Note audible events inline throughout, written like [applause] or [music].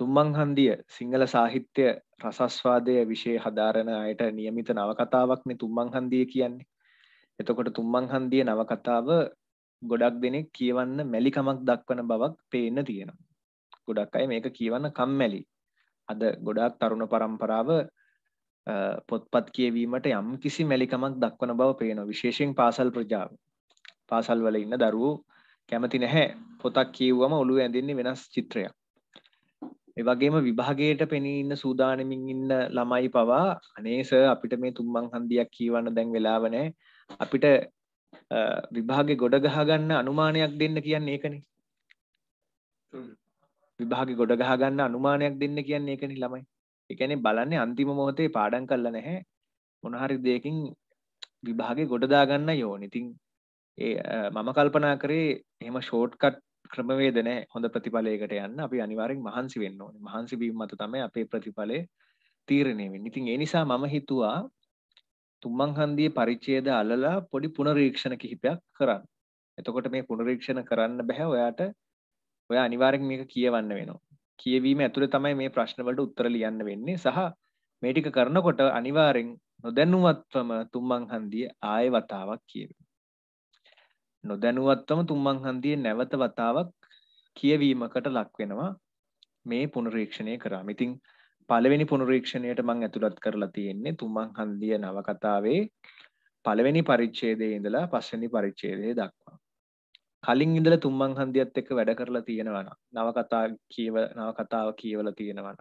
තුම්මං හන්දිය සිංහල සාහිත්‍ය රසස්වාදය විෂය හදාරණ අයට නියමිත නවකතාවක්නේ තුම්මං හන්දිය කියන්නේ. එතකොට තුම්මං හන්දිය නවකතාව ගොඩක් දෙනෙක් කියවන්න මැලිකමක් දක්වන බවක් පේන්න තියෙනවා. ගොඩක් අය මේක කියවන්න කම්මැලි. අද ගොඩාක් තරුණ පරම්පරාව පොත්පත් කියවීමට යම් කිසි මැලිකමක් දක්වන බව පේනවා. විශේෂයෙන් පාසල් ප්‍රජාව. පාසල් වල ඉන්න දරුවෝ කැමති නැහැ පොතක් කියවුවම ඔළුව ඇඳින්නේ වෙනස් චිත්‍රයක්. ඒ වගේම විභාගයට පෙනී ඉන්න සූදානමින් ඉන්න ළමයි පවා අනේ සර් අපිට මේ තුම්මං හන්දියක් කියවන්න දැන් වෙලාව නැහැ අපිට විභාගේ ගොඩ ගහ ගන්න අනුමානයක් දෙන්න කියන්නේ ඒකනේ විභාගේ ගොඩ ගහ ගන්න අනුමානයක් දෙන්න කියන්නේ ඒකනේ ළමයි ඒ කියන්නේ බලන්නේ අන්තිම මොහොතේ පාඩම් කරලා නැහැ මොන හරි දෙයකින් විභාගේ ගොඩ දා ගන්න යෝනි. ඉතින් ඒ මම කල්පනා කරේ එහෙම ෂෝට්කට් ක්‍රමවේද නැහැ හොඳ ප්‍රතිඵලයකට යන්න අපි අනිවාර්යෙන් මහන්සි වෙන්න ඕනේ. මහන්සි වීම මත තමයි අපේ ප්‍රතිඵලය තීරණය වෙන්නේ. ඉතින් ඒ නිසා මම හිතුවා තුම්මං හන්දියේ පරිච්ඡේද අලලා පොඩි පුනරීක්ෂණ කිහිපයක් කරන්න. එතකොට මේ පුනරීක්ෂණ කරන්න බෑ ඔයාට ඔයා අනිවාර්යෙන් මේක කියවන්න වෙනවා. කියවීම ඇතුළේ තමයි මේ ප්‍රශ්න වලට උත්තර ලියන්න වෙන්නේ සහ මේ ටික කරනකොට අනිවාර්යෙන් නොදැනුවත්වම තුම්මං හන්දියේ ආය වතාවක් කියවෙනවා. නොදැනුවත්වම තුම්මං හන්දියේ නැවත වතාවක් කියවීමකට ලක් වෙනවා මේ පුනරීක්ෂණය කරාම. ඉතින් පළවෙනි පුනරීක්ෂණයට මම ඇතුළත් කරලා තියෙන්නේ තුම්මං හන්දිය නවකතාවේ පළවෙනි පරිච්ඡේදයේ ඉඳලා පස්වෙනි පරිච්ඡේදය දක්වා. කලින් ඉඳලා තුම්මං හන්දියත් එක්ක වැඩ කරලා තියෙනවා නවකතා කියව නවකතාව කියවලා තියෙනවා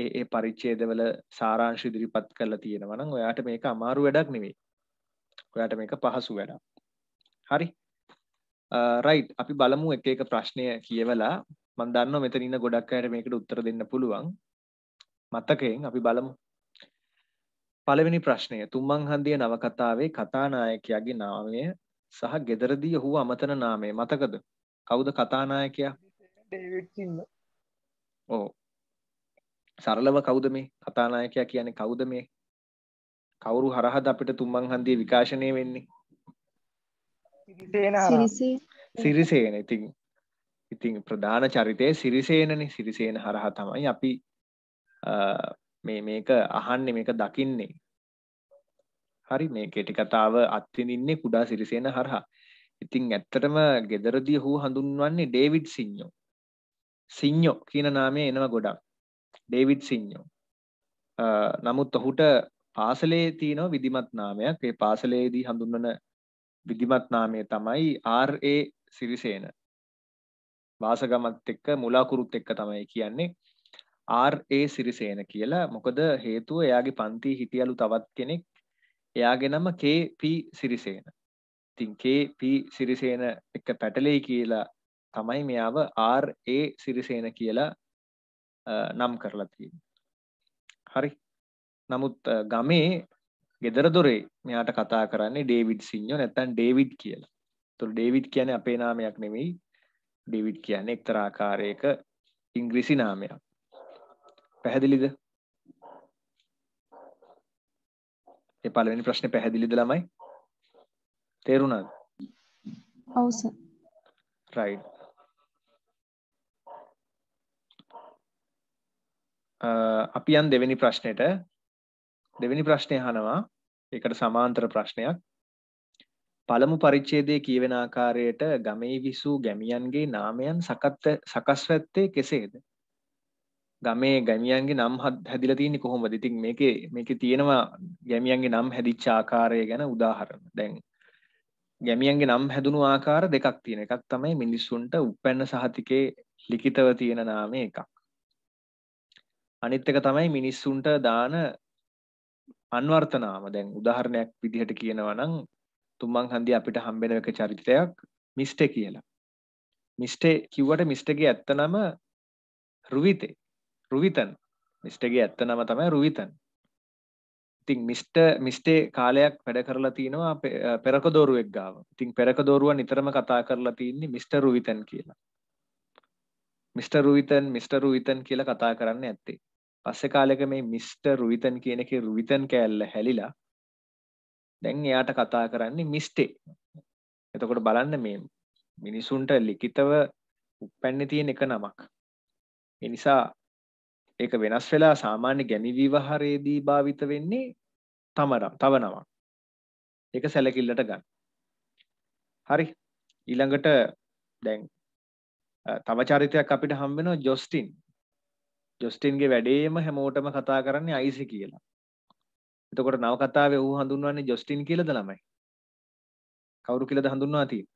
ඒ ඒ පරිච්ඡේදවල සාරාංශ ඉදිරිපත් කරලා තියෙනවා නම් ඔයාට මේක අමාරු වැඩක් නෙවෙයි. ඔයාට මේක පහසු වැඩක්. හරි රයි් අපි බලමු එක එක ප්‍රශ්නය කියවලා මන් දන්න මෙතනින්න ගොඩක් අයට මේකට උත්තර දෙන්න පුළුවන් මතකයෙන් අපි බලමු පළවෙනි ප්‍රශ්නය තුම්මං හන්දිය නවකතාවේ කතානායකයාගේ නාමය සහ ගෙදරදී ඔහු අමතන නාමය මතකද කවුද කතානායකයා ඕ සරලව කවුද මේ කතානායකයා කියන්නේ කවුද මේ කවුරු හරහද අපිට තුම්මං හන්දිය විකාශනය වෙන්නේ සිරිසේන ඉතින් ඉතින් ප්‍රධාන චරිතය සිරිසේනනි සිරිසේන හරහා තමයි අපි මේ මේක අහන්නේ මේක දකින්නේ හරි මේ කෙටි කතාව අත්විඳින්නේ කුඩා සිරිසේන හරහා ඉතින් ඇත්තටම ගෙදරදී ඔහු හඳුන්වන්නේ ඩේවිඩ් සිඤ්ඤෝ සිඤ්ඤෝ කියන නාමය එනවා ගොඩක් ඩේවිඩ් සිඤ්ඤෝ නමුත් ඔහුට පාසලේ තියෙනවා විධිමත් නාමයක් ඒ පාසලේදී හඳුන්වන විධිමත් නාමය තමයි RA සිරිසේන. වාසගමත් එක්ක මුලාකුරුත් එක්ක තමයි කියන්නේ RA සිරිසේන කියලා. මොකද හේතුව එයාගේ පන්තියේ හිටියලු තවත් කෙනෙක්. එයාගේ නම KP සිරිසේන. ඉතින් KP සිරිසේන එක්ක පැටලෙයි කියලා තමයි මෙයාව RA සිරිසේන කියලා නම් කරලා තියෙන්නේ. හරි. නමුත් ගමේ ගෙදර දොරේ මෙයාට කතා කරන්නේ ඩේවිඩ් සිංහෝ නැත්තම් ඩේවිඩ් කියලා. එතකොට ඩේවිඩ් කියන්නේ අපේ නාමයක් නෙමෙයි. ඩේවිඩ් කියන්නේ එක්තරා ආකාරයක ඉංග්‍රීසි නාමයක්. පැහැදිලිද? ඒ පළවෙනි ප්‍රශ්නේ පැහැදිලිද ළමයි? තේරුණාද? ඔව් සර්. right. අපි යන් දෙවෙනි ප්‍රශ්නෙට දෙවෙනි ප්‍රශ්නය අහනවා ඒකට සමාන්තර ප්‍රශ්නයක් පළමු පරිච්ඡේදයේ කියවෙන ආකාරයට ගමේ විසූ ගැමියන්ගේ නාමයන් සකත් සකස් වෙත්තේ කෙසේද? ගමේ ගැමියන්ගේ නම් හැදිලා තියෙන්නේ කොහොමද? ඉතින් මේකේ මේකේ තියෙනවා ගැමියන්ගේ නම් හැදිච්ච ආකාරය ගැන උදාහරණ. දැන් ගැමියන්ගේ නම් හැදුණු ආකාර දෙකක් තියෙන එකක් තමයි මිනිස්සුන්ට උපැන්න සහතිකේ ලිඛිතව තියෙන නාමය එකක්. අනිත් එක තමයි මිනිස්සුන්ට දාන අන්වර්තනාම දැන් උදාහරණයක් විදිහට කියනවා නම් තුම්මං හන්දිය අපිට හම්බෙන එක චරිතයක් මිස්ටේ කියලා. මිස්ටේ කිව්වට මිස්ටේගේ ඇත්ත නම රුවිතේ. රුවිතන්. මිස්ටේගේ ඇත්ත නම තමයි රුවිතන්. ඉතින් මිස්ට මිස්ටේ කාලයක් වැඩ කරලා තිනවා පෙරකදෝරුවෙක් ගාව. ඉතින් පෙරකදෝරුවා නිතරම කතා කරලා තින්නේ මිස්ටර් රුවිතන් කියලා. මිස්ටර් රුවිතන් මිස්ටර් රුවිතන් කියලා කතා කරන්න ඇත්තේ. පස්සේ කාලෙක මේ මිස්ටර් රුවිතන් කියන එකේ රුවිතන් කෑල්ල හැලිලා දැන් එයාට කතා කරන්නේ මිස්ටේ. එතකොට බලන්න මේ මිනිසුන්ට ලිඛිතව උප්පැන්නේ තියෙන එක නමක්. ඒ නිසා ඒක වෙනස් වෙලා සාමාන්‍ය ගැමි විවහාරයේදී භාවිත වෙන්නේ තමර තව නමක්. ඒක සැලකිල්ලට ගන්න. හරි. ඊළඟට දැන් තව චරිතයක් අපිට හම් වෙනවා ජොස්ටින්. ජොස්ටින්ගේ වැඩේම හැමෝටම කතා කරන්නේ අයිසි කියලා. එතකොට නව කතාවේ ඌ හඳුන්වන්නේ ජොස්ටින් කියලාද ළමයි? කවුරු කියලාද හඳුන්වා තියෙන්නේ?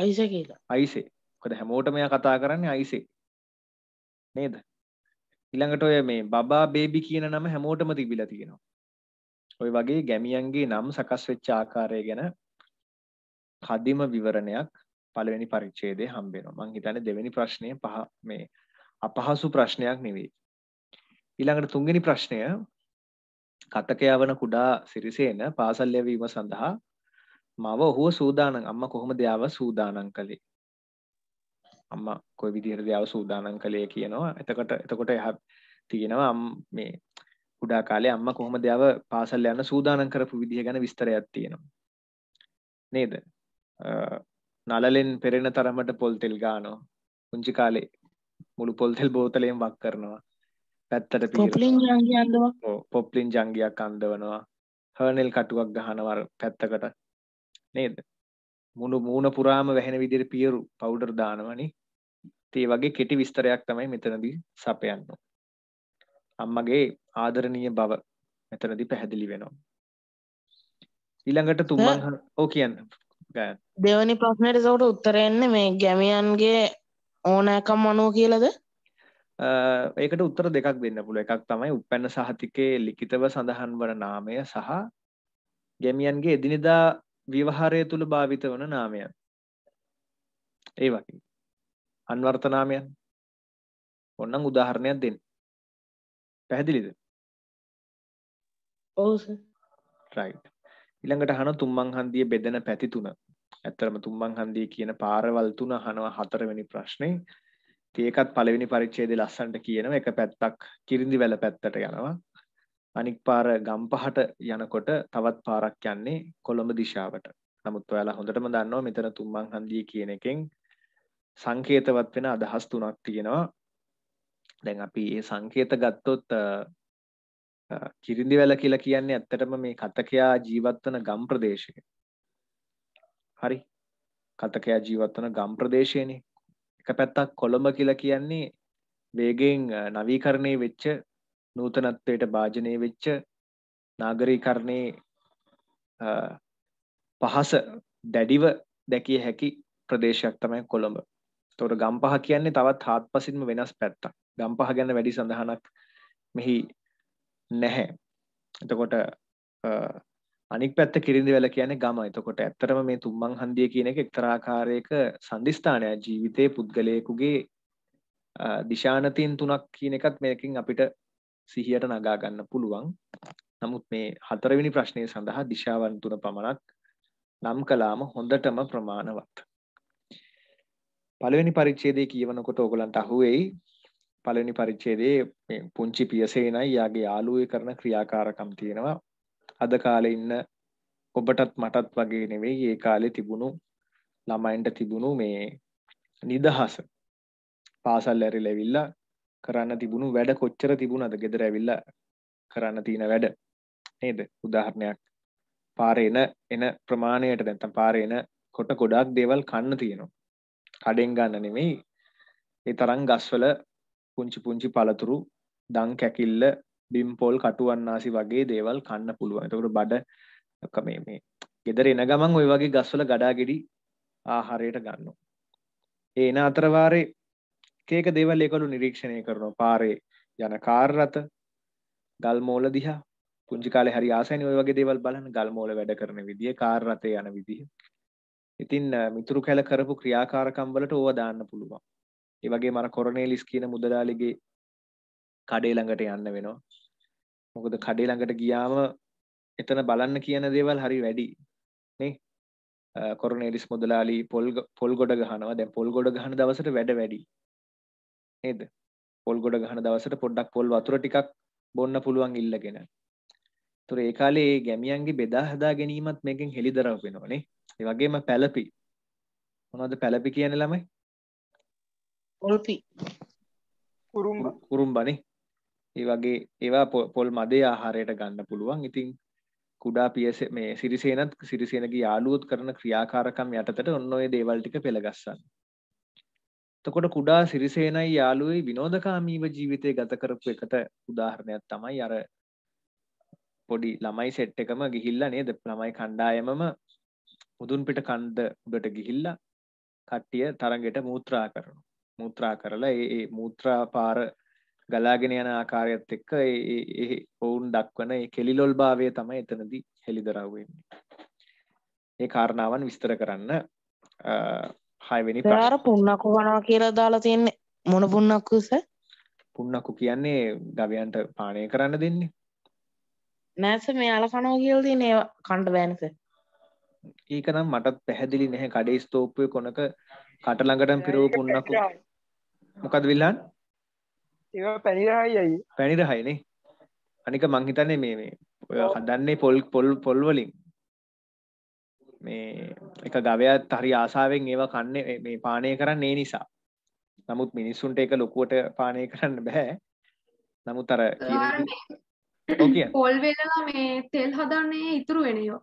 අයිසි කියලා. අයිසි. මොකද හැමෝටම එයා කතා කරන්නේ අයිසි. නේද? ඊළඟට ඔය මේ බබා බේබි කියන නම හැමෝටම තිබිලා තියෙනවා. ඔය වගේ ගැමියන්ගේ නම් සකස් වෙච්ච ආකාරය ගැන කදිම විවරණයක් පළවෙනි පරිච්ඡේදයේ හම්බ වෙනවා. මම හිතන්නේ දෙවෙනි ප්‍රශ්නය පහ මේ අපහසු ප්‍රශ්නයක් නෙවෙයි. ඊළඟට තුන්වෙනි ප්‍රශ්නය කතකයා වන කුඩා සිරිසේන පාසල් යැවීම සඳහා මව ඔහුව සූදානම් අම්මා කොහොමද යාව සූදානම් කළේ? අම්මා කොයි විදිහටද යාව සූදානම් කළේ කියනවා. එතකොට එතකොට එහා තියෙනවා මේ කුඩා කාලේ අම්මා කොහොමද යාව පාසල් යන්න සූදානම් කරපු විදිහ ගැන විස්තරයක් තියෙනවා. නේද? නලලෙන් පෙරෙන තරමට පොල් තෙල් ගානවා. පුංචි කාලේ මුළු පොල්තෙල් බෝතලයෙන් වක් කරනවා පැත්තට පොප්ලින් ජංගියන්දවා පොප්ලින් ජංගියක් අන්දවනවා හර්නෙල් කටුවක් ගහනවර පැත්තකට නේද මුළු මූණ පුරාම වැහෙන විදිහට පියරු පවුඩර් දානවනේ ඒ වගේ කෙටි විස්තරයක් තමයි මෙතනදී සපයන්නේ අම්මගේ ආදරණීය බව මෙතනදී පැහැදිලි වෙනවා ඊළඟට තුමන් ඕ කියන්න ගායන් දෙවනි ප්‍රශ්නෙට උත්තරෙන්නේ මේ ගැමියන්ගේ ඕනෑකම් අනුව කියලද ඒකට උත්තර දෙකක් දෙන්න පුළ එකක් තමයි උපැන්න සහතිකයේ ලිකිතව සඳහන් වන නාමය සහ ගැමියන්ගේ එදිනෙදා විවහාරය තුළ භාවිත වන නාමයන් ඒ වගේ අන්වර්තනාමයන් ඔන්නම් උදාහරණයක් දෙන්න පැහැදිලිද ඕස රයි් ඉළඟට හන තුම්මං හන්දිය බෙදෙන පැති තුන ඇත්තරම තුම්මං හන්දිය කියන පාරවල් තුන අහනවා හතරවෙනි ප්‍රශ්නේ. ඉතින් ඒකත් පළවෙනි පරිච්ඡේදයේ ලස්සනට කියනවා එක පැත්තක් කිරිඳිවැල පැත්තට යනවා. අනික් පාර ගම්පහට යනකොට තවත් පාරක් යන්නේ කොළඹ දිශාවට. නමුත් ඔයාලා හොඳටම දන්නවා මෙතන තුම්මං හන්දිය කියන එකෙන් සංකේතවත් වෙන අදහස් තුනක් තියෙනවා. දැන් අපි මේ සංකේත ගත්තොත් කිරිඳිවැල කියලා කියන්නේ ඇත්තටම මේ කතකයා ජීවත් වන ගම් ප්‍රදේශය. හරි කතකයා ජීවත්වන ගම් ප්‍රදේශයනේ එක පැත්තක් කොළඹ කියලා කියන්නේ වේගෙන් නවීකරණය වෙච්ච නූතනත්වයට භාජනය වෙච්ච නාගරීකරණයේ පහස දැඩිව දැකිය හැකි ප්‍රදේශයක් තමයි කොළඹ තොට ගම්පහ කියන්නේ තවත් හත් පසින්ම වෙනස් පැත්ත ගම්පහ ගැන වැඩි සඳහනක් මෙහි නැහැ එතකොට අනික් පැත්ත කිරිඳිවැල කියන්නේ ගම. එතකොට ඇත්තටම මේ තුම්මං හන්දිය කියන එක එක්තරා ආකාරයක සම්දිස්ථානයක් ජීවිතයේ පුද්ගලයෙකුගේ දිශානතින් තුනක් කියන එකත් මේකෙන් අපිට සිහියට නගා ගන්න පුළුවන්. නමුත් මේ හතරවෙනි ප්‍රශ්නය සඳහා දිශාවන් තුන පමණක් නම් කළාම හොඳටම ප්‍රමාණවත්. පළවෙනි පරිච්ඡේදයේ කියවනකොට ඕගලන්ට අහුවෙයි පළවෙනි පරිච්ඡේදයේ පුංචි පියසේනයි යාගේ යාළුවේ කරන ක්‍රියාකාරකම් තියෙනවා අද කාලේ ඉන්න ඔබටත් මටත් වගේ නෙවෙයි ඒ කාලේ තිබුණු ළමයින්ට තිබුණු මේ නිදහස පාසල් ඇරිලා ඇවිල්ලා කරන්න තිබුණු වැඩ කොච්චර තිබුණද ගෙදර ඇවිල්ලා කරන්න තියෙන වැඩ නේද උදාහරණයක් පාරේ එන එන ප්‍රමාණයට නැත්තම් පාරේ එන කොට ගොඩාක් දේවල් කන්න තියෙනවා කඩෙන් ගන්න නෙමෙයි ඒ තරම් ගස්වල පුංචි පුංචි පළතුරු දන් කැකිල්ල බිම්පොල් කටුවන්නාසි වගේ දේවල් කන්න පුළුවන් එතකට බඩ මේ මේ ගෙදර එන ගමන් ඔය වගේ ගස්වල ගඩා ගෙඩි ආහාරයට ගන්න ඒ එන අතරවාරේ කේක දේවල් එකළු නිරීක්ෂණය කරන පාරේ යන කාර්රත ගල්මෝල දිහා පුංචි කාලේ හරි ආසයිනේ ඔය වගේ දේවල් බලන්න ගල්මෝල වැඩ කරන විදිය කාර්රතේ යන විදිය ඉතින් මිතුරු කැල කරපු ක්‍රියාකාරකම් වලට ඕව දාන්න පුළුවන්. ඒ වගේ මර කොරනේලිස් කියන මුදලාලිගේ කඩේ ළඟට යන්න වෙනවා. මොකද කඩේ ළඟට ගියාම එතන බලන්න කියන දේවල් හරි වැඩි නේ කොරනේලිස් මුදලාලි පොල් පොල් ගොඩ ගහනවා දැන් පොල් ගොඩ ගහන දවසට වැඩ වැඩි නේද පොල් ගොඩ ගහන දවසට පොඩ්ඩක් පොල් වතුර ටිකක් බොන්න පුළුවන් ඉල්ලගෙන තුර ඒ කාලේ ඒ ගැමියන්ගේ බෙදා හදා ගැනීමත් මේකෙන් හෙළිදරව් වෙනවනේ ඒ වගේම පැලපි මොනවද පැලපි කියන්නේ ළමයි පොල්පි කුරුම්බ කුරුම්බනේ ඒ වගේ ඒවා පොල් මදේ ආහාරයට ගන්න පුළුවන්. ඉතින් කුඩා පියස මේ සිරිසේනත් සිරිසේනගේ යාළුවොත් කරන ක්‍රියාකාරකම් යටතට ඔන්න ඔය දේවල් ටික පෙළගස්සන්න. එතකොට කුඩා සිරිසේනයි යාළුවේ විනෝදකාමීව ජීවිතය ගත කරපු එකට උදාහරණයක් තමයි අර පොඩි ළමයි සෙට් එකම ගිහිල්ලා නේද ළමයි කණ්ඩායමම මුදුන් පිට කන්ද උඩට ගිහිල්ලා කට්ටිය තරඟයට මූත්‍රා කරනවා. මූත්‍රා කරලා ඒ මූත්‍රා පාර ගලාගෙන යන ආකාරයත් එක්ක ඒ ඔවුන් දක්වන ඒ කෙලිලොල් භාවය තමයි එතනදී හෙළිදරව් වෙන්නේ. ඒ කාරණාවන් විස්තර කරන්න හයවෙනි ප්‍රශ්න. අර පුන්නකු වනවා කියලා දාලා තියෙන්නේ මොන පුන්නක්කුස? පුන්නකු කියන්නේ ගවයන්ට පානය කරන්න දෙන්නේ. නෑස මෙයාලා කනවා කියලා තියෙන ඒවා කන්න බෑනස. ඒක නම් මටත් පැහැදිලි නැහැ කඩේ ස්තෝප්පුවේ කොනක කට ළඟටම පිරව පුන්නකු. මොකද විල්ලන්? ඒවා පැණිරහයි ඇයි පැණිරහයිනේ අනික මං හිතන්නේ මේ මේ ඔය හදන්නේ පොල් පොල් පොල් වලින් මේ එක ගවයාත් හරි ආසාවෙන් ඒවා කන්නේ මේ පානය කරන්න ඒ නිසා නමුත් මිනිස්සුන්ට ඒක ලොකුවට පානය කරන්න බෑ නමුත් අර පොල් වෙලලා මේ තෙල් හදන්නේ ඉතුරු වෙනයෝ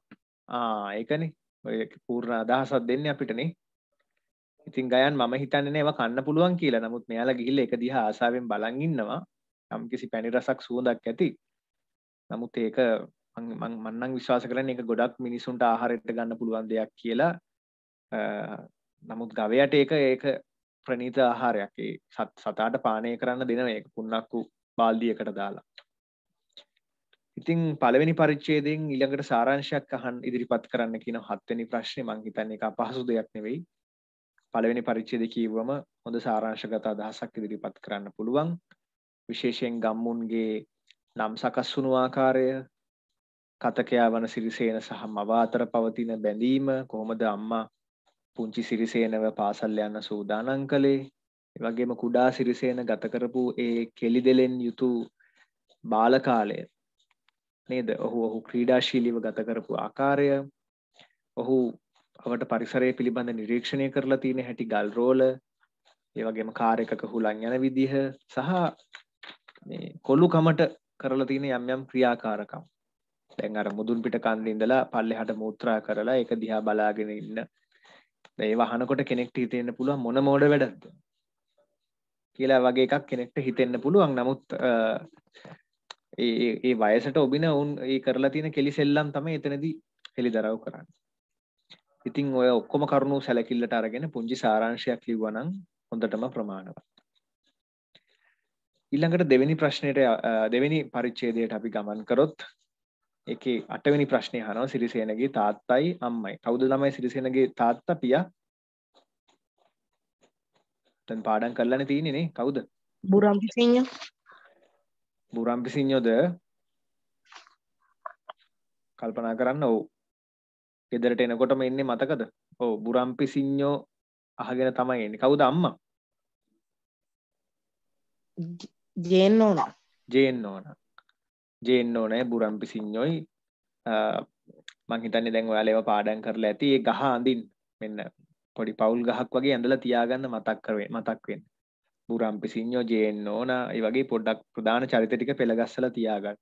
ආ ඒකනේ ඔය පූර්ණ අදහසත් දෙන්න අපිටනේ ඉතින් ගයන් මම හිතන්නේ නෑ ඒවා කන්න පුළුවන් කියලා. නමුත් මෙයාලා ගිහිල්ලා ඒක දිහා ආසාවෙන් බලන් ඉන්නවා. යම්කිසි පැණි රසක් සුවඳක් ඇති. නමුත් ඒක මම මන්නම් විශ්වාස කරන්නේ ඒක ගොඩක් මිනිසුන්ට ආහාරයට ගන්න පුළුවන් දෙයක් කියලා. නමුත් ගවයට ඒක ඒක ප්‍රණීත ආහාරයක්. ඒ සතාට පානය කරන්න දෙන මේක පුන්නක්කු බාල්දියකට දාලා. ඉතින් පළවෙනි පරිච්ඡේදයෙන් ඊළඟට සාරාංශයක් අහන්න ඉදිරිපත් කරන්න කියන හත්වෙනි ප්‍රශ්නේ මම හිතන්නේ ඒක අපහසු දෙයක් නෙවෙයි. පළවෙනි පරිච්ඡේද කීවම හොඳ සාරාංශගත අදහසක් ඉදිරිපත් කරන්න පුළුවන්. විශේෂයෙන් ගම්මුන්ගේ නම් සකස් වුණු ආකාරය, කතකයා වන සිරිසේන සහ මව අතර පවතින බැඳීම, කොහොමද අම්මා පුංචි සිරිසේනව පාසල් යන්න සූදානම් කළේ, ඒ වගේම කුඩා සිරිසේන ගත කරපු ඒ කෙලිදෙලෙන් යුතු බාල කාලය නේද? ඔහු ඔහු ක්‍රීඩාශීලීව ගත කරපු ආකාරය, ඔහු ඔවට පරිසරය පිළිබඳ නිරීක්ෂණය කරලා තියෙන හැටි ගල් රෝල ඒවගේම කාර එකක හුලන් යන විදිහ සහ කොල්ලු කමට කරලා තියෙන යම් යම් ක්‍රියාකාරකම් දැන් අර මුදුන් පිට කන්ද ඉඳලා පල්ලෙහාට මූත්‍රා කරලා ඒක දිහා බලාගෙන ඉන්න ඒ වහනකොට කෙනෙක්ට හිතෙන්න පුළුවන් මොන මෝඩ වැඩක්ද කියලා වගේ එකක් කෙනෙක්ට හිතෙන්න පුළුවන් නමුත් ඒ වයසට ඔබින ඔවුන් ඒ කරලා තියෙන කෙලි සෙල්ලම් තමයි එතනදී හෙළි දරව් කරන්න ඉතිං ඔය ඔක්කොම කරුණු සැලකිල්ලට අරගෙන පුංචි සාරාංශයක් ලිව්වනම් හොඳටම ප්‍රමාණවත්. ඊළඟට දෙවෙනි ප්‍රශ්නයට දෙවෙනි පරිච්ඡේදයට අපි ගමන් කරොත් ඒකේ අටවෙනි ප්‍රශ්නේ අහනවා සිරිසේනගේ තාත්තයි අම්මයි. කවුද ළමයි සිරිසේනගේ තාත්තා පියා? දැන් පාඩම් කරලානේ තියෙන්නේ නේ කවුද? බුරම්පිසිඤ්ඤ. බුරම්පිසිඤ්ඤද? කල්පනා කරන්න ඕ ගෙදරට එනකොටම එන්නේ මතකද ඕ බුරම්පි සිං්ඥෝ අහගෙන තමයි එන්නේ කවුද අම්මා ජයෙන් ඕන ජයෙන් ඕන ජයෙන් ඕනෑ බුරම්පි සිං්ඥොයි මංහිතන්නේ දැන් ඔයාලේව පාඩන් කරලා ඇති ඒ ගහ අඳින් මෙන්න පොඩි පවුල් ගහක් වගේ ඇඳලා තියාගන්න මතක් කරවේ මතක් වෙන්න බුරම්පි සිං්ඥෝ ජයෙන් ඕන ඒ වගේ පොඩ්ඩක් ප්‍රධාන චරිත ටික පෙළගස්සලා තියාගන්න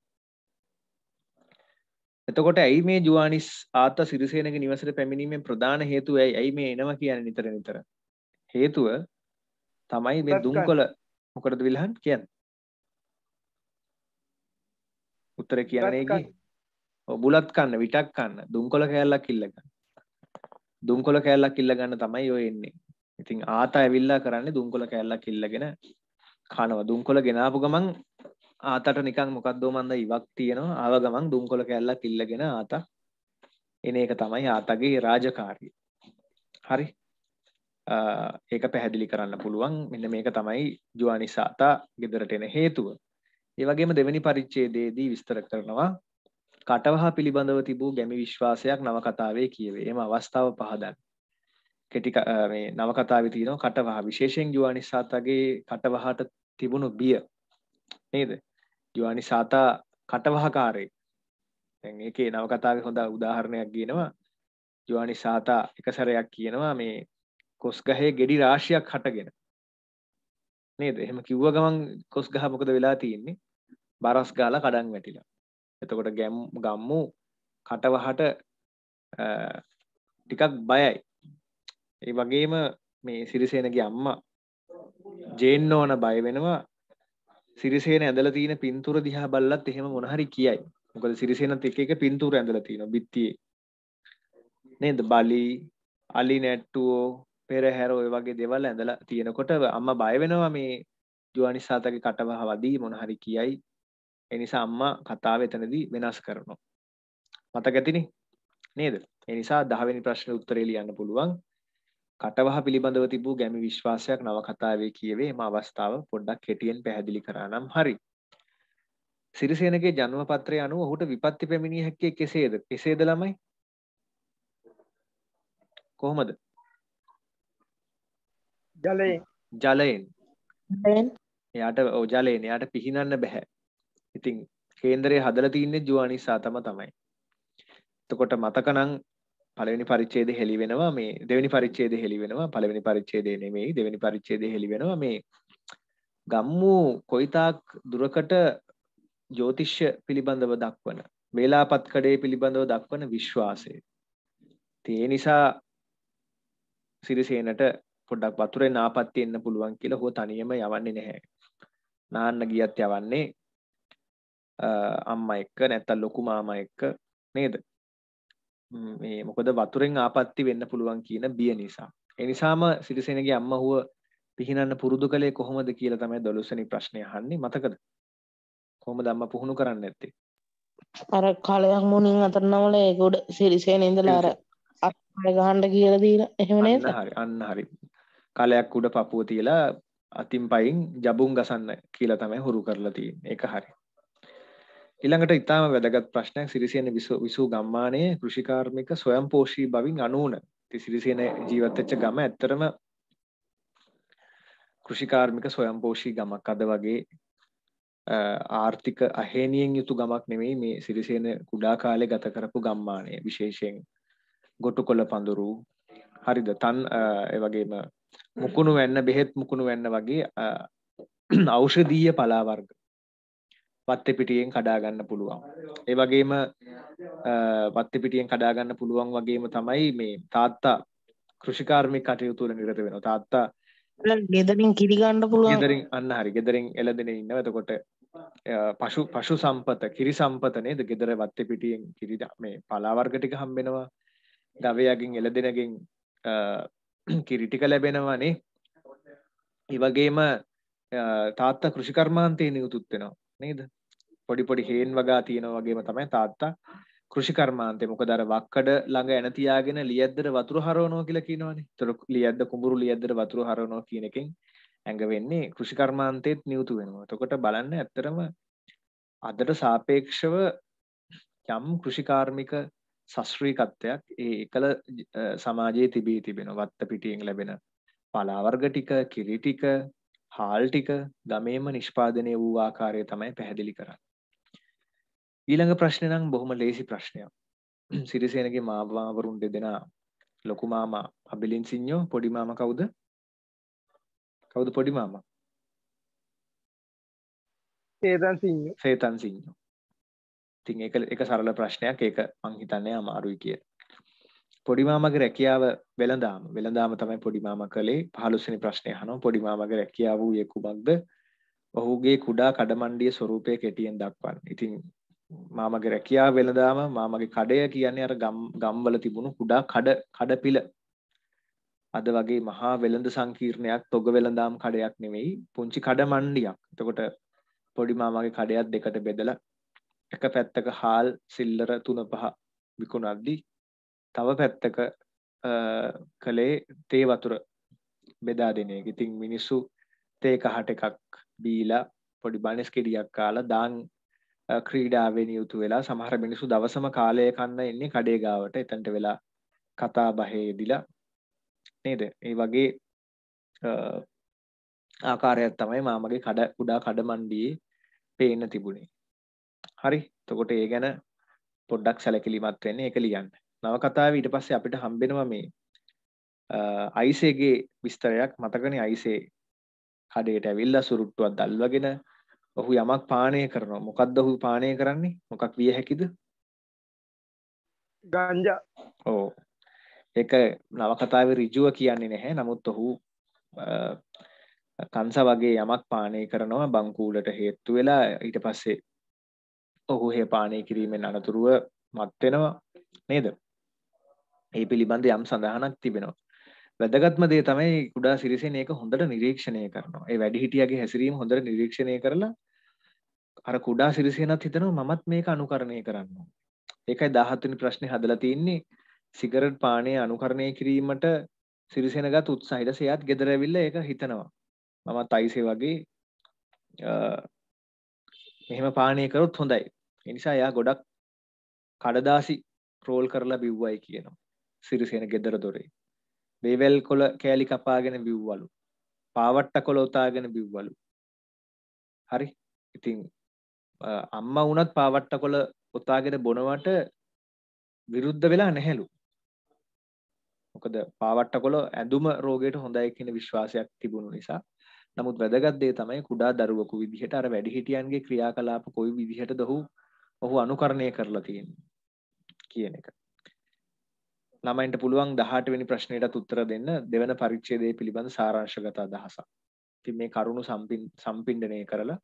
එතකොට ඇයි මේ ජුවානිස් ආත සිරිසේනගේ නිවසට පැමිණීමෙන් ප්‍රධාන හේතුව ඇයි ඇයි මේ එනවා කියන නිතර නිතර හේතුව තමයි මේ දුම්කොළ මොකටද විල්හන් කියන්නේ උත්තර කියන්නේ ඒකේ බුලත් කන්න විටක් කන්න දුම්කොළ කෑල්ලක් ඉල්ල ගන්න දුම්කොළ කෑල්ලක් ඉල්ල ගන්න තමයි ඔය එන්නේ ඉතින් ආත ඇවිල්ලා කරන්නේ දුම්කොළ කෑල්ලක් ඉල්ලගෙන කනවා දුම්කොළ ගෙනාපු ගමන් ආතට නිකන් මොකක්දෝ මන්ද ඉවක් තියෙනවා ආව ගමන් දුම්කොළ කැල්ලක් ඉල්ලගෙන ආතා එන එක තමයි ආතගේ රාජකාරිය. හරි. ඒක පැහැදිලි කරන්න පුළුවන් මෙන්න මේක තමයි ජුවානිස් ආතා ගෙදරට එන හේතුව. ඒ වගේම දෙවෙනි පරිච්ඡේදයේදී විස්තර කරනවා කටවහ පිළිබඳව තිබූ ගැමි විශ්වාසයක් නවකතාවේ කියවේ. එම අවස්ථාව පහදන්න. කෙටි මේ නවකතාවේ තියෙනවා කටවහ විශේෂයෙන් ජුවානිස් ආතාගේ කටවහට තිබුණු බිය නේද දිවානිසාතා කටවහකාරයෙක් දැන් ඒකේ නවකතාවේ හොඳ උදාහරණයක් ගේනවා දිවානිසාතා එක සැරයක් කියනවා මේ කොස් ගහේ ගෙඩි රාශියක් හටගෙන නේද එහෙම කිව්ව ගමන් කොස් ගහ මොකද වෙලා තියෙන්නේ බරස් ගාලා කඩන් වැටිලා එතකොට ගැම් ගම්මු කටවහට ටිකක් බයයි ඒ වගේම මේ සිරිසේනගේ අම්මා ජේන්නෝන බය වෙනවා සිරිසේන ඇඳලා තියෙන පින්තූර දිහා බැලලත් එහෙම මොන හරි කියයි. මොකද සිරිසේනත් එක එක පින්තූර ඇඳලා තියෙනවා බිත්තියේ. නේද? බලි, අලි නැට්ටුවෝ, පෙරහැර ඔය වගේ දේවල් ඇඳලා තියෙනකොට අම්මා බය වෙනවා මේ ජුවානිසාතගේ කටවහ වදී මොන හරි කියයි. ඒ නිසා අම්මා කතාව එතනදී වෙනස් කරනවා. මතක ඇතිනේ? නේද? ඒ නිසා 10 වෙනි ප්‍රශ්නේ උත්තරේ ලියන්න පුළුවන්. කටවහ පිළිබඳව තිබූ ගැමි විශ්වාසයක් නවකතාවේ කියවේ එම අවස්ථාව පොඩ්ඩක් කෙටියෙන් පැහැදිලි කරා නම් හරි. සිරිසේනගේ ජන්ම පත්‍රය අනුව ඔහුට විපත්ති පැමිණිය හැක්කේ කෙසේද? කෙසේද ළමයි? කොහොමද? ජලයෙන්. ජලයෙන්. ජලයෙන්. එයාට ඔව් ජලයෙන් එයාට පිහිනන්න බෑ. ඉතින් කේන්දරය හදලා තින්නේ ජුවානිසා තම තමයි. එතකොට මතකනම් පළවෙනි පරිච්ඡේදය හෙළි වෙනවා මේ දෙවෙනි පරිච්ඡේදය හෙළි වෙනවා පළවෙනි පරිච්ඡේදය නෙමෙයි දෙවෙනි පරිච්ඡේදය හෙළි වෙනවා මේ ගම්මු කොයිතාක් දුරකට ජ්‍යොතිෂ්‍ය පිළිබඳව දක්වන වේලාපත් කඩේ පිළිබඳව දක්වන විශ්වාසය. ඒ නිසා සිරිසේනට පොඩ්ඩක් වතුරේ නාපත්ති එන්න පුළුවන් කියලා හෝ තනියම යවන්නේ නැහැ. නාන්න ගියත් යවන්නේ අම්මා එක්ක නැත්තම් ලොකු මාමා එක්ක නේද? මේ මොකද වතුරෙන් ආපත්ති වෙන්න පුළුවන් කියන බිය නිසා. ඒ නිසාම සිරිසේනගේ අම්මහුව පිහිනන්න පුරුදු කළේ කොහොමද කියලා තමයි 12 වෙනි ප්‍රශ්නේ අහන්නේ මතකද? කොහොමද අම්මා පුහුණු කරන්න නැත්තේ? අර කලයක් මුණින් අතර නමල ඒ ගොඩ සිරිසේන ඉඳලා අර අක්කර ගහන්න කියලා දීලා එහෙම නේද? හරි අන්න හරි. කලයක් උඩ පපුව තියලා අතින් පයින් ජබුන් ගසන්න කියලා තමයි හුරු කරලා තියෙන්නේ. ඒක හරි. ඊළඟට ඉතාම වැදගත් ප්‍රශ්නයක් සිරිසේන විසූ ගම්මානයේ කෘෂිකාර්මික ස්වයංපෝෂී බවින් අනූන. ඉතින් සිරිසේන ජීවත් වෙච්ච ගම ඇත්තරම කෘෂිකාර්මික ස්වයංපෝෂී ගමක් අද වගේ ආර්ථික අහේනියෙන් යුතු ගමක් නෙවෙයි මේ සිරිසේන කුඩා කාලේ ගත කරපු ගම්මානය විශේෂයෙන් ගොටු කොළ පඳුරු හරිද තන් වගේම මුකුණු වෙන්න බෙහෙත් මුකුණු වෙන්න වගේ ඖෂධීය පලාවර්ග පත්ති පිටියෙන් කඩාගන්න පුළුවන්. ඒ වගේම පත්ති පිටියෙන් කඩාගන්න පුළුවන් වගේම තමයි මේ තාත්තා කෘෂිකාර්මික කටයුතු වල නිරත වෙනවා. තාත්තා ගෙදරින් කිරි ගන්න පුළුවන්. ගෙදරින් අන්න හරි. ගෙදරින් එළදෙන ඉන්නවා. එතකොට පශු පශු සම්පත කිරි සම්පත නේද? ගෙදර වත්තේ පිටියෙන් කිරි මේ පලා වර්ග ටික හම්බෙනවා. ගවයාගෙන් එළදෙනගෙන් කිරි ටික ලැබෙනවා නේ. ඒ වගේම තාත්තා කෘෂිකර්මාන්තේ නියුතුත් වෙනවා. නේද? පොඩි පොඩි හේන් වගා තියෙනවා වගේම තමයි තාත්තා කෘෂිකර්මාන්තේ මොකද අර වක්කඩ ළඟ ඇන තියාගෙන ලියද්දර වතුර හරවනවා කියලා කියනවනේ. ඒතර ලියද්ද කුඹුරු ලියද්දර වතුර හරවනවා කියන එකෙන් ඇඟ වෙන්නේ කෘෂිකර්මාන්තෙත් නියුතු වෙනවා. එතකොට බලන්න ඇත්තටම අදට සාපේක්ෂව යම් කෘෂිකාර්මික ශස්ත්‍රීකත්වයක් ඒ එකල සමාජයේ තිබී තිබෙන වත්ත පිටියෙන් ලැබෙන පලාවර්ග ටික කිරි ටික හාල් ටික ගමේම නිෂ්පාදනය වූ ආකාරය තමයි පැහැදිලි කරන්නේ. ඊළඟ ප්‍රශ්නේ නම් බොහොම ලේසි ප්‍රශ්නයක්. [clears throat] සිරිසේනගේ මාමාවරුන් දෙදෙනා ලොකු මාමා අබිලින් සිඤ්ඤෝ පොඩි මාමා කවුද? කවුද පොඩි මාමා? සේතන් සිඤ්ඤෝ. සේතන් සිඤ්ඤෝ. ඉතින් ඒක ඒක සරල ප්‍රශ්නයක්. ඒක මං හිතන්නේ අමාරුයි කියලා. පොඩි මාමගේ රැකියාව වෙළඳාම. වෙළඳාම තමයි පොඩි මාමා කළේ. 15 වෙනි ප්‍රශ්නේ අහනවා. පොඩි මාමගේ රැකියාව ඌයේ කුමක්ද? ඔහුගේ කුඩා කඩමණ්ඩිය ස්වරූපය කෙටියෙන් දක්වන්න. ඉතින් මාමගේ රැකියාව වෙළඳාම මාමගේ කඩය කියන්නේ අර ගම්වල තිබුණු කුඩා කඩ කඩපිල. අද වගේ මහා වෙළඳ සංකීර්ණයක් තොග වෙළඳාම් කඩයක් නෙමෙයි පුංචි කඩ මණ්ඩියක්. එතකොට පොඩි මාමගේ කඩයක් දෙකට බෙදලා එක පැත්තක හාල් සිල්ලර 3-5 විකුණද්දී තව පැත්තක කලේ තේ වතුර බෙදා දෙන එක. ඉතින් මිනිස්සු තේ කහට එකක් බීලා පොඩි බණස් කෙඩියක් කාලා දාන් ක්‍රීඩාවෙන් යුතු වෙලා සමහර මිනිසු දවසම කාලය කන්න එන්නේ කඩේ ගාවට එතනට වෙලා කතා බහේදිලා නේද ඒ වගේ ආකාරයක් තමයි මාමගේ කඩ උඩා කඩමණ්ඩියේ පේන්න තිබුණේ හරි තකොට ඒ ගැන පොඩ්ඩක් සැලකිලිමත් වෙන්න එක ලියන්න නව කතාව ඊට පස්සේ අපිට හම්බෙනවා මේ අයිසේගේ විස්තරයක් මතකනේ අයිසේ කඩේට ඇවිල්ලා සුරුට්ටුවක් දැල්වගෙන ඔහු යමක් පානය කරනවා. මොකද්ද ඔහු පානය කරන්නේ? මොකක් විය හැකිද? ගංජා. ඔව්. ඒක නවකතාවේ ඍජුව කියන්නේ නැහැ. නමුත් ඔහු කංශ වගේ යමක් පානය කරනවා බංකූලට හේතු වෙලා ඊට පස්සේ ඔහු හේ පානය කිරීමෙන් අනතුරුව මත් වෙනවා නේද? ඒ පිළිබඳ යම් සඳහනක් තිබෙනවා. වැදගත්ම දේ තමයි කුඩා සිරිසෙන ඒක හොඳට නිරීක්ෂණය කරනවා. ඒ වැඩිහිටියගේ හැසිරීම හොඳට නිරීක්ෂණය කරලා අර කුඩා සිරිසේනත් හිතනවා මමත් මේක අනුකරණය කරන්න ඒකයි 17 වෙනි ප්‍රශ්නේ හදලා තියෙන්නේ සිගරට් පානය අනුකරණය කිරීමට සිරිසේන ගත් උත්සාහයට සෙයත් ගෙදර ඇවිල්ලා ඒක හිතනවා මමත් අයිසේ වගේ මෙහෙම පානය කරොත් හොඳයි ඒ නිසා එයා ගොඩක් කඩදාසි රෝල් කරලා බිව්වයි කියනවා සිරිසේන ගෙදර දොරේ වේවැල් කොළ කෑලි කපාගෙන බිව්වලු පාවට්ට කොළ උතාගෙන බිව්වලු හරි ඉතින් අම්මා වුණත් පාවට්ටකොළ ඔතාගෙන බොනවට විරුද්ධ වෙලා නැහැලු. මොකද පාවට්ටකොළ ඇඳුම රෝගයට හොඳයි කියන විශ්වාසයක් තිබුණු නිසා. නමුත් වැදගත් දේ තමයි කුඩා දරුවෙකු විදිහට අර වැඩිහිටියන්ගේ ක්‍රියාකලාප කොයි විදිහටද ඔහු ඔහු අනුකරණය කරලා තියෙන්නේ කියන එක. ළමයින්ට පුළුවන් 18 වෙනි ප්‍රශ්නයටත් උත්තර දෙන්න දෙවන පරිච්ඡේදය පිළිබඳ සාරාංශගත අදහසක්. ඉතින් මේ කරුණු සම්පින්ඩණය කරලා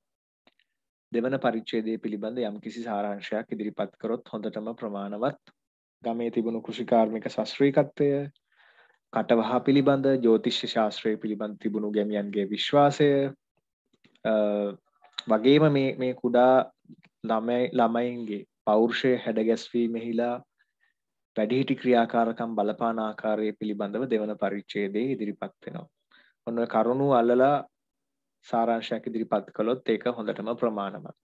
දෙවන පරිච්ඡේදය පිළිබඳ යම්කිසි සාරාංශයක් ඉදිරිපත් කරොත් හොඳටම ප්‍රමාණවත් ගමේ තිබුණු කෘෂිකාර්මික ශාස්ත්‍රීයකත්වය කටවහා පිළිබඳ ජ්‍යොතිෂ්‍ය ශාස්ත්‍රය පිළිබඳ තිබුණු ගැමියන්ගේ විශ්වාසය වගේම මේ මේ කුඩා ළමයි ළමයින්ගේ පෞරුෂය හැඩගැස්වීමෙහිලා වැඩිහිටි ක්‍රියාකාරකම් බලපාන ආකාරය පිළිබඳව දෙවන පරිච්ඡේදයේ ඉදිරිපත් වෙනවා. ඔන්න කරුණු අල්ලලා සාරාංශයක් ඉදිරිපත් කළොත් ඒක හොඳටම ප්‍රමාණවත්.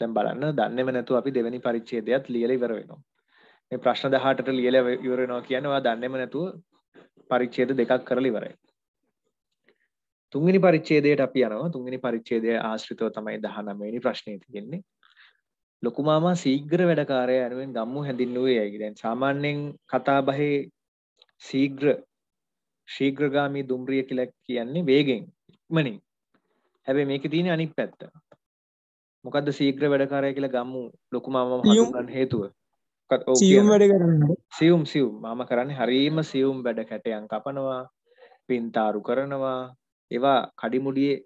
දැන් බලන්න දන්නේම නැතුව අපි දෙවෙනි පරිච්ඡේදයත් ලියලා ඉවර වෙනවා. මේ ප්‍රශ්න 18ට ලියලා ඉවර වෙනවා කියන්නේ ඔයා දන්නේම නැතුව පරිච්ඡේද දෙකක් කරලා ඉවරයි. තුන්වෙනි පරිච්ඡේදයට අපි යනවා. තුන්වෙනි පරිච්ඡේදය ආශ්‍රිතව තමයි 19 වෙනි ප්‍රශ්නේ තියෙන්නේ. ලොකු මාමා ශීඝ්‍ර වැඩකාරයා යනුවෙන් ගම්මු හැඳින්වුවේ ඇයි? දැන් සාමාන්‍යයෙන් කතාබහේ ශීඝ්‍ර ශීඝ්‍රගාමී දුම්රිය කියලා කියන්නේ වේගෙන් ඉක්මනින් හැබැයි මේකේ තියෙන අනිත් පැත්ත. මොකද්ද ශීඝ්‍ර වැඩකාරය කියලා ගමු ලොකු මාමම හඳුන්වන්න හේතුව. සියුම් වැඩ කරන්නේ. සියුම් සියුම් මාම කරන්නේ හරීම සියුම් වැඩ කැටයන් කපනවා, පින්තාරු කරනවා, ඒවා කඩිමුඩියේ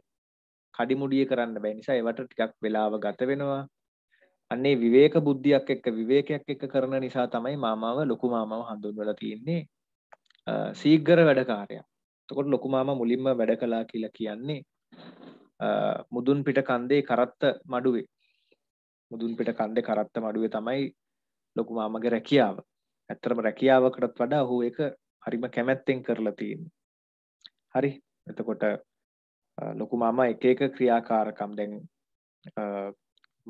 කඩිමුඩිය කරන්න බෑ නිසා ඒවට ටිකක් වෙලාව ගත වෙනවා. අන්නේ විවේක බුද්ධියක් එක්ක විවේකයක් එක්ක කරන නිසා තමයි මාමාව ලොකු මාමාව හඳුන්වලා තියෙන්නේ ශීඝ්‍ර වැඩකාරයා. එතකොට ලොකු මාමා මුලින්ම වැඩ කළා කියලා කියන්නේ මුදුන් පිට කන්දේ කරත්ත මඩුවේ මුදුන් පිට කන්දේ කරත්ත මඩුවේ තමයි ලොකු මාමගේ රැකියාව. ඇත්තරම රැකියාවකටත් වඩා ඔහු ඒක හරිම කැමැත්තෙන් කරලා තියෙන්නේ. හරි. එතකොට ලොකු මාමා එක එක ක්‍රියාකාරකම් දැන්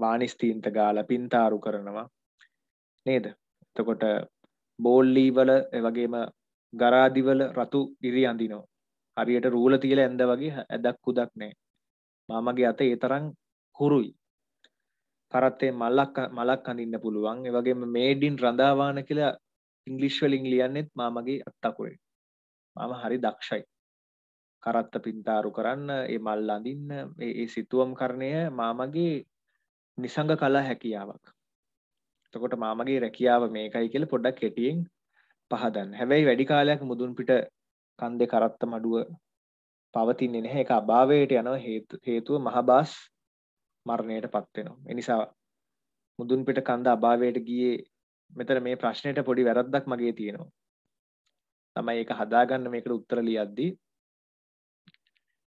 වානිස්තීන්ත ගාලා පින්තාරු කරනවා නේද? එතකොට බෝල්ලි වල ඒ වගේම ගරාදි වල රතු ඉරි අඳිනවා. හරියට රූල තියලා ඇඳ වගේ ඇදක් කුදක් නැහැ. මාමගේ අත ඒ තරම් හුරුයි. කරත්තේ මලක් මලක් අඳින්න පුළුවන්. ඒ වගේම made in රඳාවාන කියලා ඉංග්‍රීසි වලින් ලියන්නෙත් මාමගේ අත් අකුරෙන්. මාම හරි දක්ෂයි. කරත්ත පින්තාරු කරන්න, ඒ මල් අඳින්න, ඒ ඒ සිතුවම් කරණය මාමගේ නිසංග කලා හැකියාවක්. එතකොට මාමගේ රැකියාව මේකයි කියලා පොඩ්ඩක් කෙටියෙන් පහදන්න. හැබැයි වැඩි කාලයක් මුදුන් පිට කන්දේ කරත්ත මඩුව පවතින්නේ නැහැ ඒක අභාවයට යන හේතුව මහබාස් මරණයටපත් වෙනවා. ඒ නිසා මුදුන් පිට කඳ අභාවයට ගියේ මෙතන මේ ප්‍රශ්නෙට පොඩි වැරද්දක් මගේ තියෙනවා. තමයි ඒක හදාගන්න මේකට උත්තර ලියද්දී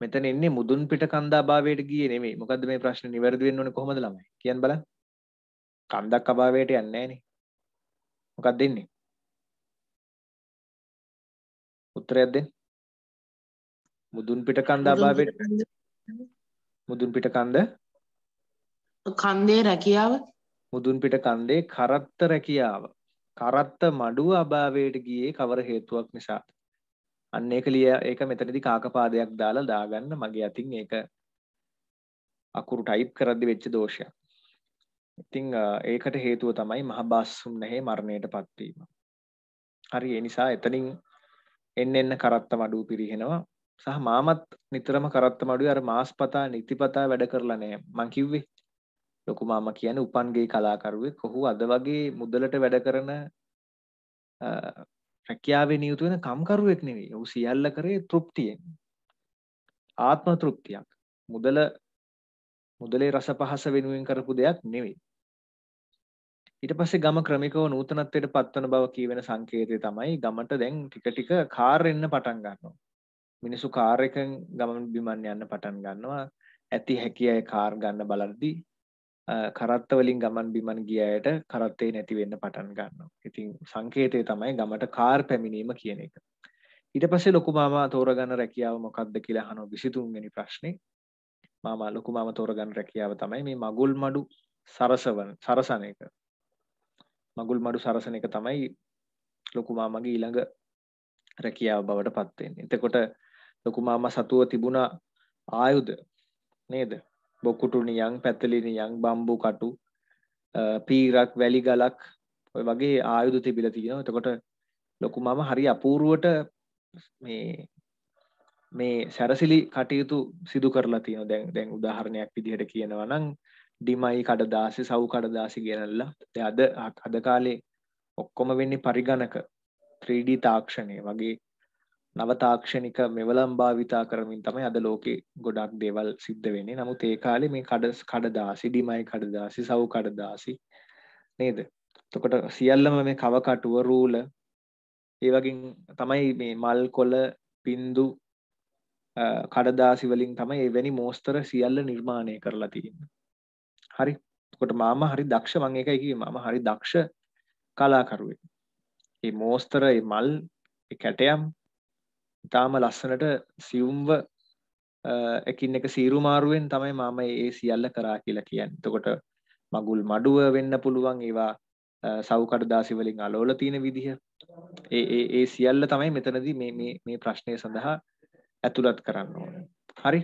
මෙතන එන්නේ මුදුන් පිට කන්දා භාවයට ගියේ නෙමෙයි. මොකද්ද මේ ප්‍රශ්නේ නිවැරදි වෙන්න ඕනේ කොහොමද ළමයි? කියන්න බලන්න. කන්දක් අභාවයට යන්නේ නැහනේ. මොකක්ද දෙන්නේ? උත්තරයක් දෙන්න. මුදුන් පිට කන්ද අභාවයට මුදුන් පිට කන්ද කන්දේ රැකියාව මුදුන් පිට කන්දේ කරත්ත රැකියාව කරත්ත මඩුව අභාවයට ගියේ කවර හේතුවක් නිසාද අන්න ඒක ලිය ඒක මෙතනදී කාකපාදයක් දාලා දාගන්න මගේ අතින් ඒක අකුරු ටයිප් කරද්දි වෙච්ච දෝෂයක් ඉතින් ඒකට හේතුව තමයි මහබාස්සුම්නහේ මරණයටපත් වීම හරි ඒ නිසා එතනින් එන්න එන්න කරත්ත මඩුව පිරිහෙනවා සහ මාමත් නිතරම කරත්ත මඩුවේ අර මාස්පතා නිතිපතා වැඩ කරලා නෑ මං කිව්වේ ලොකු මාමා කියන්නේ උපන්ගේ කලාකරුවෙක් ඔහු අද වගේ මුදලට වැඩ කරන රැකියාවේ නියුතු වෙන කම්කරුවෙක් නෙවෙයි ඔහු සියල්ල කරේ තෘප්තියෙන් ආත්ම තෘප්තියක් මුදල මුදලේ රස පහස වෙනුවෙන් කරපු දෙයක් නෙවෙයි ඊට පස්සේ ගම ක්‍රමිකව නූතනත්වයට පත්වන බව කියවෙන සංකේතය තමයි ගමට දැන් ටික ටික කාර් එන්න පටන් ගන්නවා මිනිසු කාර් එකෙන් ගමන් බිමන් යන්න පටන් ගන්නවා. ඇති හැකි අය කාර් ගන්න බලද්දී කරත්ත වලින් ගමන් බිමන් ගිය අයට කරත්තේ නැති වෙන්න පටන් ගන්නවා. ඉතින් සංකේතය තමයි ගමට කාර් පැමිණීම කියන එක. ඊට පස්සේ ලොකු මාමා තෝරගන්න රැකියාව මොකක්ද කියලා අහනවා 23 වෙනි ප්‍රශ්නේ. මාමා ලොකු මාමා තෝරගන්න රැකියාව තමයි මේ මගුල් මඩු සරසවන සරසන එක. මගුල් මඩු සරසන එක තමයි ලොකු මාමගේ ඊළඟ රැකියාව බවට පත් වෙන්නේ. එතකොට ලොකු මාමා සතුව තිබුණ ආයුධ නේද? බොකුටුණියන්, පැතලිනියන්, බම්බු කටු, පීරක්, වැලි ගලක් ඔය වගේ ආයුධ තිබිලා තියෙනවා. එතකොට ලොකු මාමා හරි අපූර්වට මේ මේ සැරසිලි කටයුතු සිදු කරලා තියෙනවා. දැන් දැන් උදාහරණයක් විදිහට කියනවා නම් ඩිමයි කඩදාසි, සව් කඩදාසි ගෙනල්ලා දැන් අද අද කාලේ ඔක්කොම වෙන්නේ පරිගණක 3D තාක්ෂණය වගේ නව තාක්ෂණික මෙවලම් භාවිතා කරමින් තමයි අද ලෝකේ ගොඩක් දේවල් සිද්ධ වෙන්නේ. නමුත් ඒ කාලේ මේ කඩ කඩදාසි, ඩිමයි කඩදාසි, සව් කඩදාසි නේද? එතකොට සියල්ලම මේ කව කටුව, රූල ඒ වගේ තමයි මේ මල් කොළ, බින්දු කඩදාසි වලින් තමයි එවැනි මෝස්තර සියල්ල නිර්මාණය කරලා තියෙන්නේ. හරි. එතකොට මාම හරි දක්ෂ මම ඒකයි කිව්වේ මාම හරි දක්ෂ කලාකරුවෙක්. මේ මෝස්තර, මේ මල්, මේ කැටයම් ඉතාම ලස්සනට සියුම්ව එකින් එක සීරු මාරුවෙන් තමයි මම ඒ සියල්ල කරා කියලා කියන්නේ. එතකොට මගුල් මඩුව වෙන්න පුළුවන් ඒවා සව්කඩදාසි වලින් අලෝල තියෙන විදිහ. ඒ ඒ ඒ සියල්ල තමයි මෙතනදී මේ මේ මේ ප්‍රශ්නය සඳහා ඇතුළත් කරන්න ඕනේ. හරි.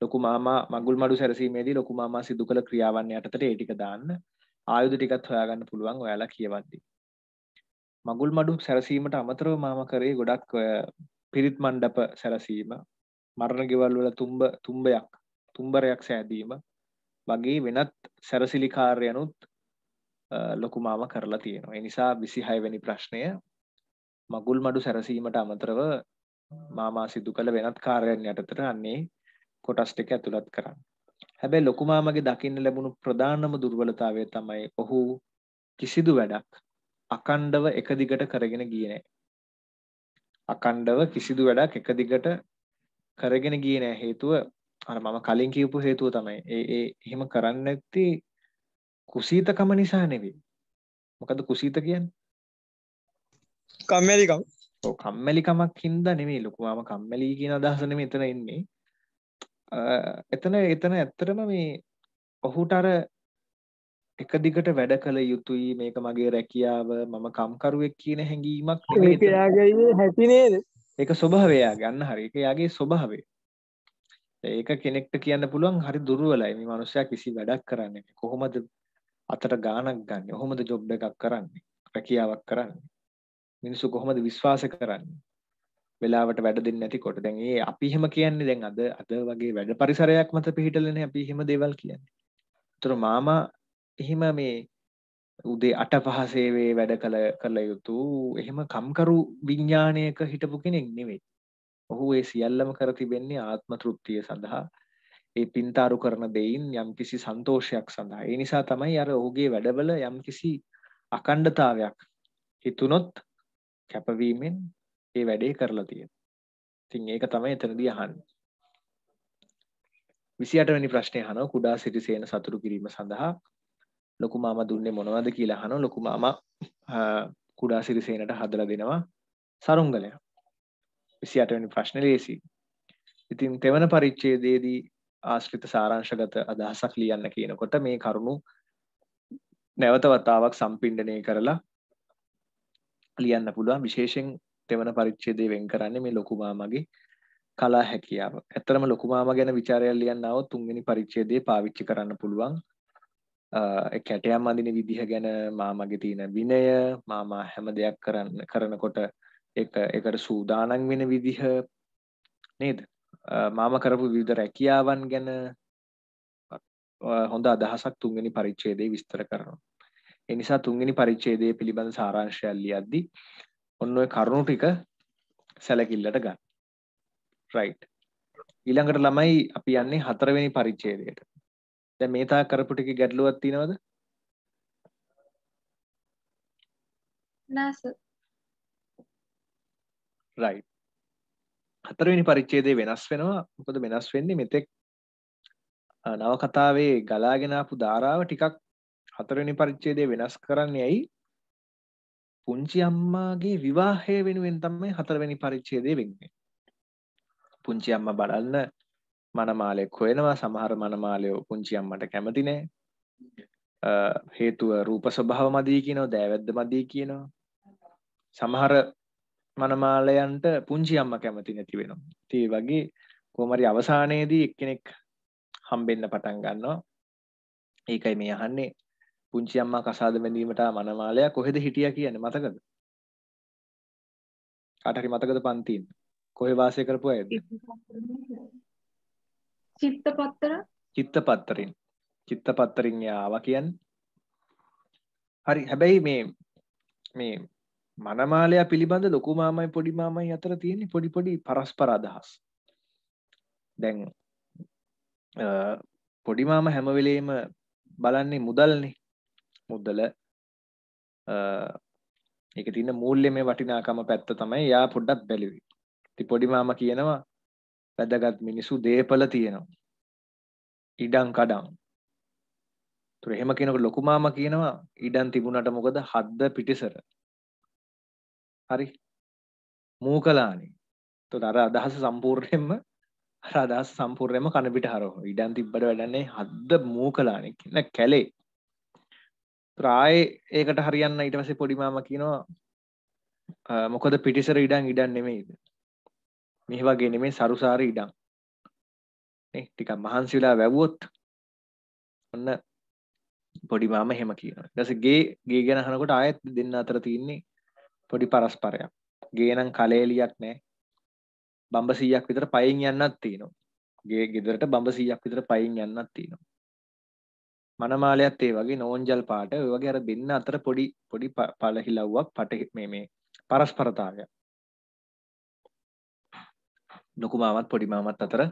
ලොකු මාමා මගුල් මඩු සැරසීමේදී ලොකු මාමා සිදු කළ ක්‍රියාවන් යටතට ඒ ටික දාන්න ආයුධ ටිකත් හොයාගන්න පුළුවන් ඔයාලා කියවද්දී. මගුල් මඩු සැරසීමට අමතරව මාම කරේ ගොඩක් පිරිත් මණ්ඩප සැරසීම මරණ ගෙවල් වල තුම්බ තුම්බයක් තුම්බරයක් සෑදීම වගේ වෙනත් සැරසිලි කාර්යනුත් ලොකුමාම කරලා තියෙනවා. ඒ නිසා 26 වෙනි ප්‍රශ්නය මගුල් මඩු සැරසීමට අමතරව මාමා සිදු කළ වෙනත් කාර්යයන් යටතට අන්නේ කොටස් ටික ඇතුළත් කරන්න. හැබැයි ලොකුමාමගේ දකින්න ලැබුණු ප්‍රධානම දුර්වලතාවය තමයි ඔහු කිසිදු වැඩක් අකණ්ඩව එක දිගට කරගෙන ගියේ නැහැ. අකණ්ඩව කිසිදු වැඩක් එක දිගට කරගෙන ගියේ නෑ හේතුව අර මම කලින් කියපු හේතුව තමයි ඒ ඒ එහෙම කරන්න නැති කුසීතකම නිසා නෙවෙයි මොකද කුසීත කියන්නේ කම්මැලිකම ඔව් කම්මැලිකමක් හින්දා නෙවෙයි ලොකු මම කම්මැලි කියන අදහස නෙමෙයි එතන එන්නේ එතන එතන ඇත්තටම මේ ඔහුට අර එක දිගට වැඩ කළ යුතුයි මේක මගේ රැකියාව මම කම්කරුවෙක් කියන හැඟීමක් හැපි නේද එක ස්වභාවයා ගන්න හරි එක යාගේ ස්වභාවේ ඒක කෙනෙක්ට කියන්න පුළුවන් හරි දුරුවලයි මේ මනුස්සයා කිසි වැඩක් කරන්නේ කොහොමද අතට ගාණක් ගන්න කොහොමද ජොබ් එකක් කරන්නේ රැකියාවක් කරන්නේ මිනිස්සු කොහොමද විශ්වාස කරන්නේ වෙලාවට වැඩ දෙන්නේ නැතිකොට දැන් ඒ අපි එහෙම කියන්නේ දැන් අද අද වගේ වැඩ පරිසරයක් මත පිහිටලානේ අපි එහෙම දේවල් කියන්නේ. ඒතර මාමා එහෙම මේ උදේ අට පහසේවේ වැඩ කළ කළ යුතු එහෙම කම්කරු විඤ්ඥානයක හිටපු කෙනෙක් නෙවෙයි. ඔහු ඒ සියල්ලම කර තිබෙන්නේ ආත්ම තෘප්තිය සඳහා ඒ පින්තාරු කරන දෙයින් යම් කිසි සන්තෝෂයක් සඳහා. ඒ නිසා තමයි අර ඔහුගේ වැඩවල යම් කිසි අකණ්ඩතාවයක් හිතුනොත් කැපවීමෙන් ඒ වැඩේ කරලා තියෙන. ඉතින් ඒක තමයි එතනදී අහන්නේ. විසිඅටවැනි ප්‍රශ්නය අහනවා කුඩා සිටි සේන සතුරු කිරීම සඳහා ලොකු මාමා දුන්නේ මොනවද කියලා අහනවා ලොකු මාමා කුඩා සිරිසේනට හදලා දෙනවා සරුංගලය 28 වෙනි ප්‍රශ්නේ ලේසි ඉතින් තෙවන පරිච්ඡේදයේදී ආශ්‍රිත සාරාංශගත අදහසක් ලියන්න කියනකොට මේ කරුණු නැවත වතාවක් සම්පින්ඩණය කරලා ලියන්න පුළුවන් විශේෂයෙන් තෙවන පරිච්ඡේදය වෙන් කරන්නේ මේ ලොකු මාමගේ කලා හැකියාව. ඇත්තරම ලොකු මාමා ගැන ਵਿਚාරයක් ලියන්න આવොත් තුන්වෙනි පරිච්ඡේදයේ පාවිච්චි කරන්න පුළුවන් කැටයම් අඳින විදිහ ගැන මා මගේ තියෙන විනය මාමා හැම දෙයක් කරන්න කරනකොට එකට සූදානන් වෙන විදිහ නේද මාම කරපු විවිධ රැකියාවන් ගැන හොඳ අදහසක් තුන්ගනි පරිච්චේදේ විස්තර කරනවා. එනිසා තුන්ගනි පරිච්චේදය පිළිබඳ සාරංශයල්ලි අද්දි ඔන්න ඔය කරුණු ටික සැලකිල්ලට ගන්න. රයි්. ඊළඟට ළමයි අපි යන්නේ හතරවෙනි පරිච්චේදයට දැන් මේ තා කරපු ටිකේ ගැටලුවක් තියෙනවද? නෑ සර්. රයිට්. හතරවෙනි පරිච්ඡේදය වෙනස් වෙනවා. මොකද වෙනස් වෙන්නේ මෙතෙක් නවකතාවේ ගලාගෙන ආපු ධාරාව ටිකක් හතරවෙනි පරිච්ඡේදය වෙනස් කරන්නේ ඇයි? පුංචි අම්මාගේ විවාහය වෙනුවෙන් තමයි හතරවෙනි පරිච්ඡේදය වෙන්නේ. පුංචි අම්මා බලන්න මනමාලයෙක් හොයනවා සමහර මනමාලයෝ පුංචි අම්මට කැමති නෑ හේතුව රූප ස්වභාව මදි කියනවා දෑවැද්ද මදි කියනවා සමහර මනමාලයන්ට පුංචි අම්මා කැමති නැති වෙනවා ඉතින් වගේ කොහමරි අවසානයේදී එක්කෙනෙක් හම්බෙන්න පටන් ගන්නවා ඒකයි මේ අහන්නේ පුංචි අම්මා කසාද බැඳීමට මනමාලයා කොහෙද හිටියා කියන්නේ මතකද කාට හරි මතකද පන්තියේ කොහේ වාසය කරපු අයද චිත්තපත්තර චිත්තපත්තරින් චිත්තපත්තරින් යාවා කියන්නේ. හරි හැබැයි මේ මේ මනමාලයා පිළිබඳ ලොකු මාමයි පොඩි මාමයි අතර තියෙන පොඩි පොඩි පරස්පර අදහස්. දැන් පොඩි මාම හැම වෙලේම බලන්නේ මුදල්නේ. මුදල ඒක තියෙන මූල්‍යමය වටිනාකම පැත්ත තමයි යා පොඩ්ඩක් බැලුවේ. ඉතින් පොඩි මාමා කියනවා වැදගත් මිනිසු දේපල තියෙනවා. ඉඩම් කඩම්. ඒතර එහෙම කෙනෙකුට ලොකු මාමා කියනවා ඉඩම් තිබුණාට මොකද හද්ද පිටිසර. හරි. මූකලානේ. ඒතකොට අර අදහස සම්පූර්ණයෙන්ම අර අදහස සම්පූර්ණයෙන්ම කන පිට හරවනවා. ඉඩම් තිබ්බට වැඩන්නේ හද්ද මූකලානේ කියන කැලේ. ප්‍රායේ ඒකට හරියන්න ඊට පස්සේ පොඩි මාමා කියනවා මොකද පිටිසර ඉඩම් ඉඩම් නෙමෙයිද මේ වගේ නෙමේ සරුසාර ඉඩම්. නේ ටිකක් මහන්සි වෙලා වැවුවොත් ඔන්න පොඩි මාම එහෙම කියනවා. ඊට පස්සේ ගේ ගේ ගැන අහනකොට ආයෙත් දෙන්න අතර තියෙන්නේ පොඩි පරස්පරයක්. ගේ නම් කලෙලියක් නැහැ. බම්බ 100ක් විතර පයින් යන්නත් තියෙනවා. ගේ ගෙදරට බම්බ 100ක් විතර පයින් යන්නත් තියෙනවා. මනමාලයත් ඒ වගේ නෝන්ජල් පාට ඔය වගේ අර දෙන්න අතර පොඩි පොඩි පළහිලව්වක් පට මේ මේ පරස්පරතාවයක්. ලොකු මාමත් පොඩි මාමත් අතර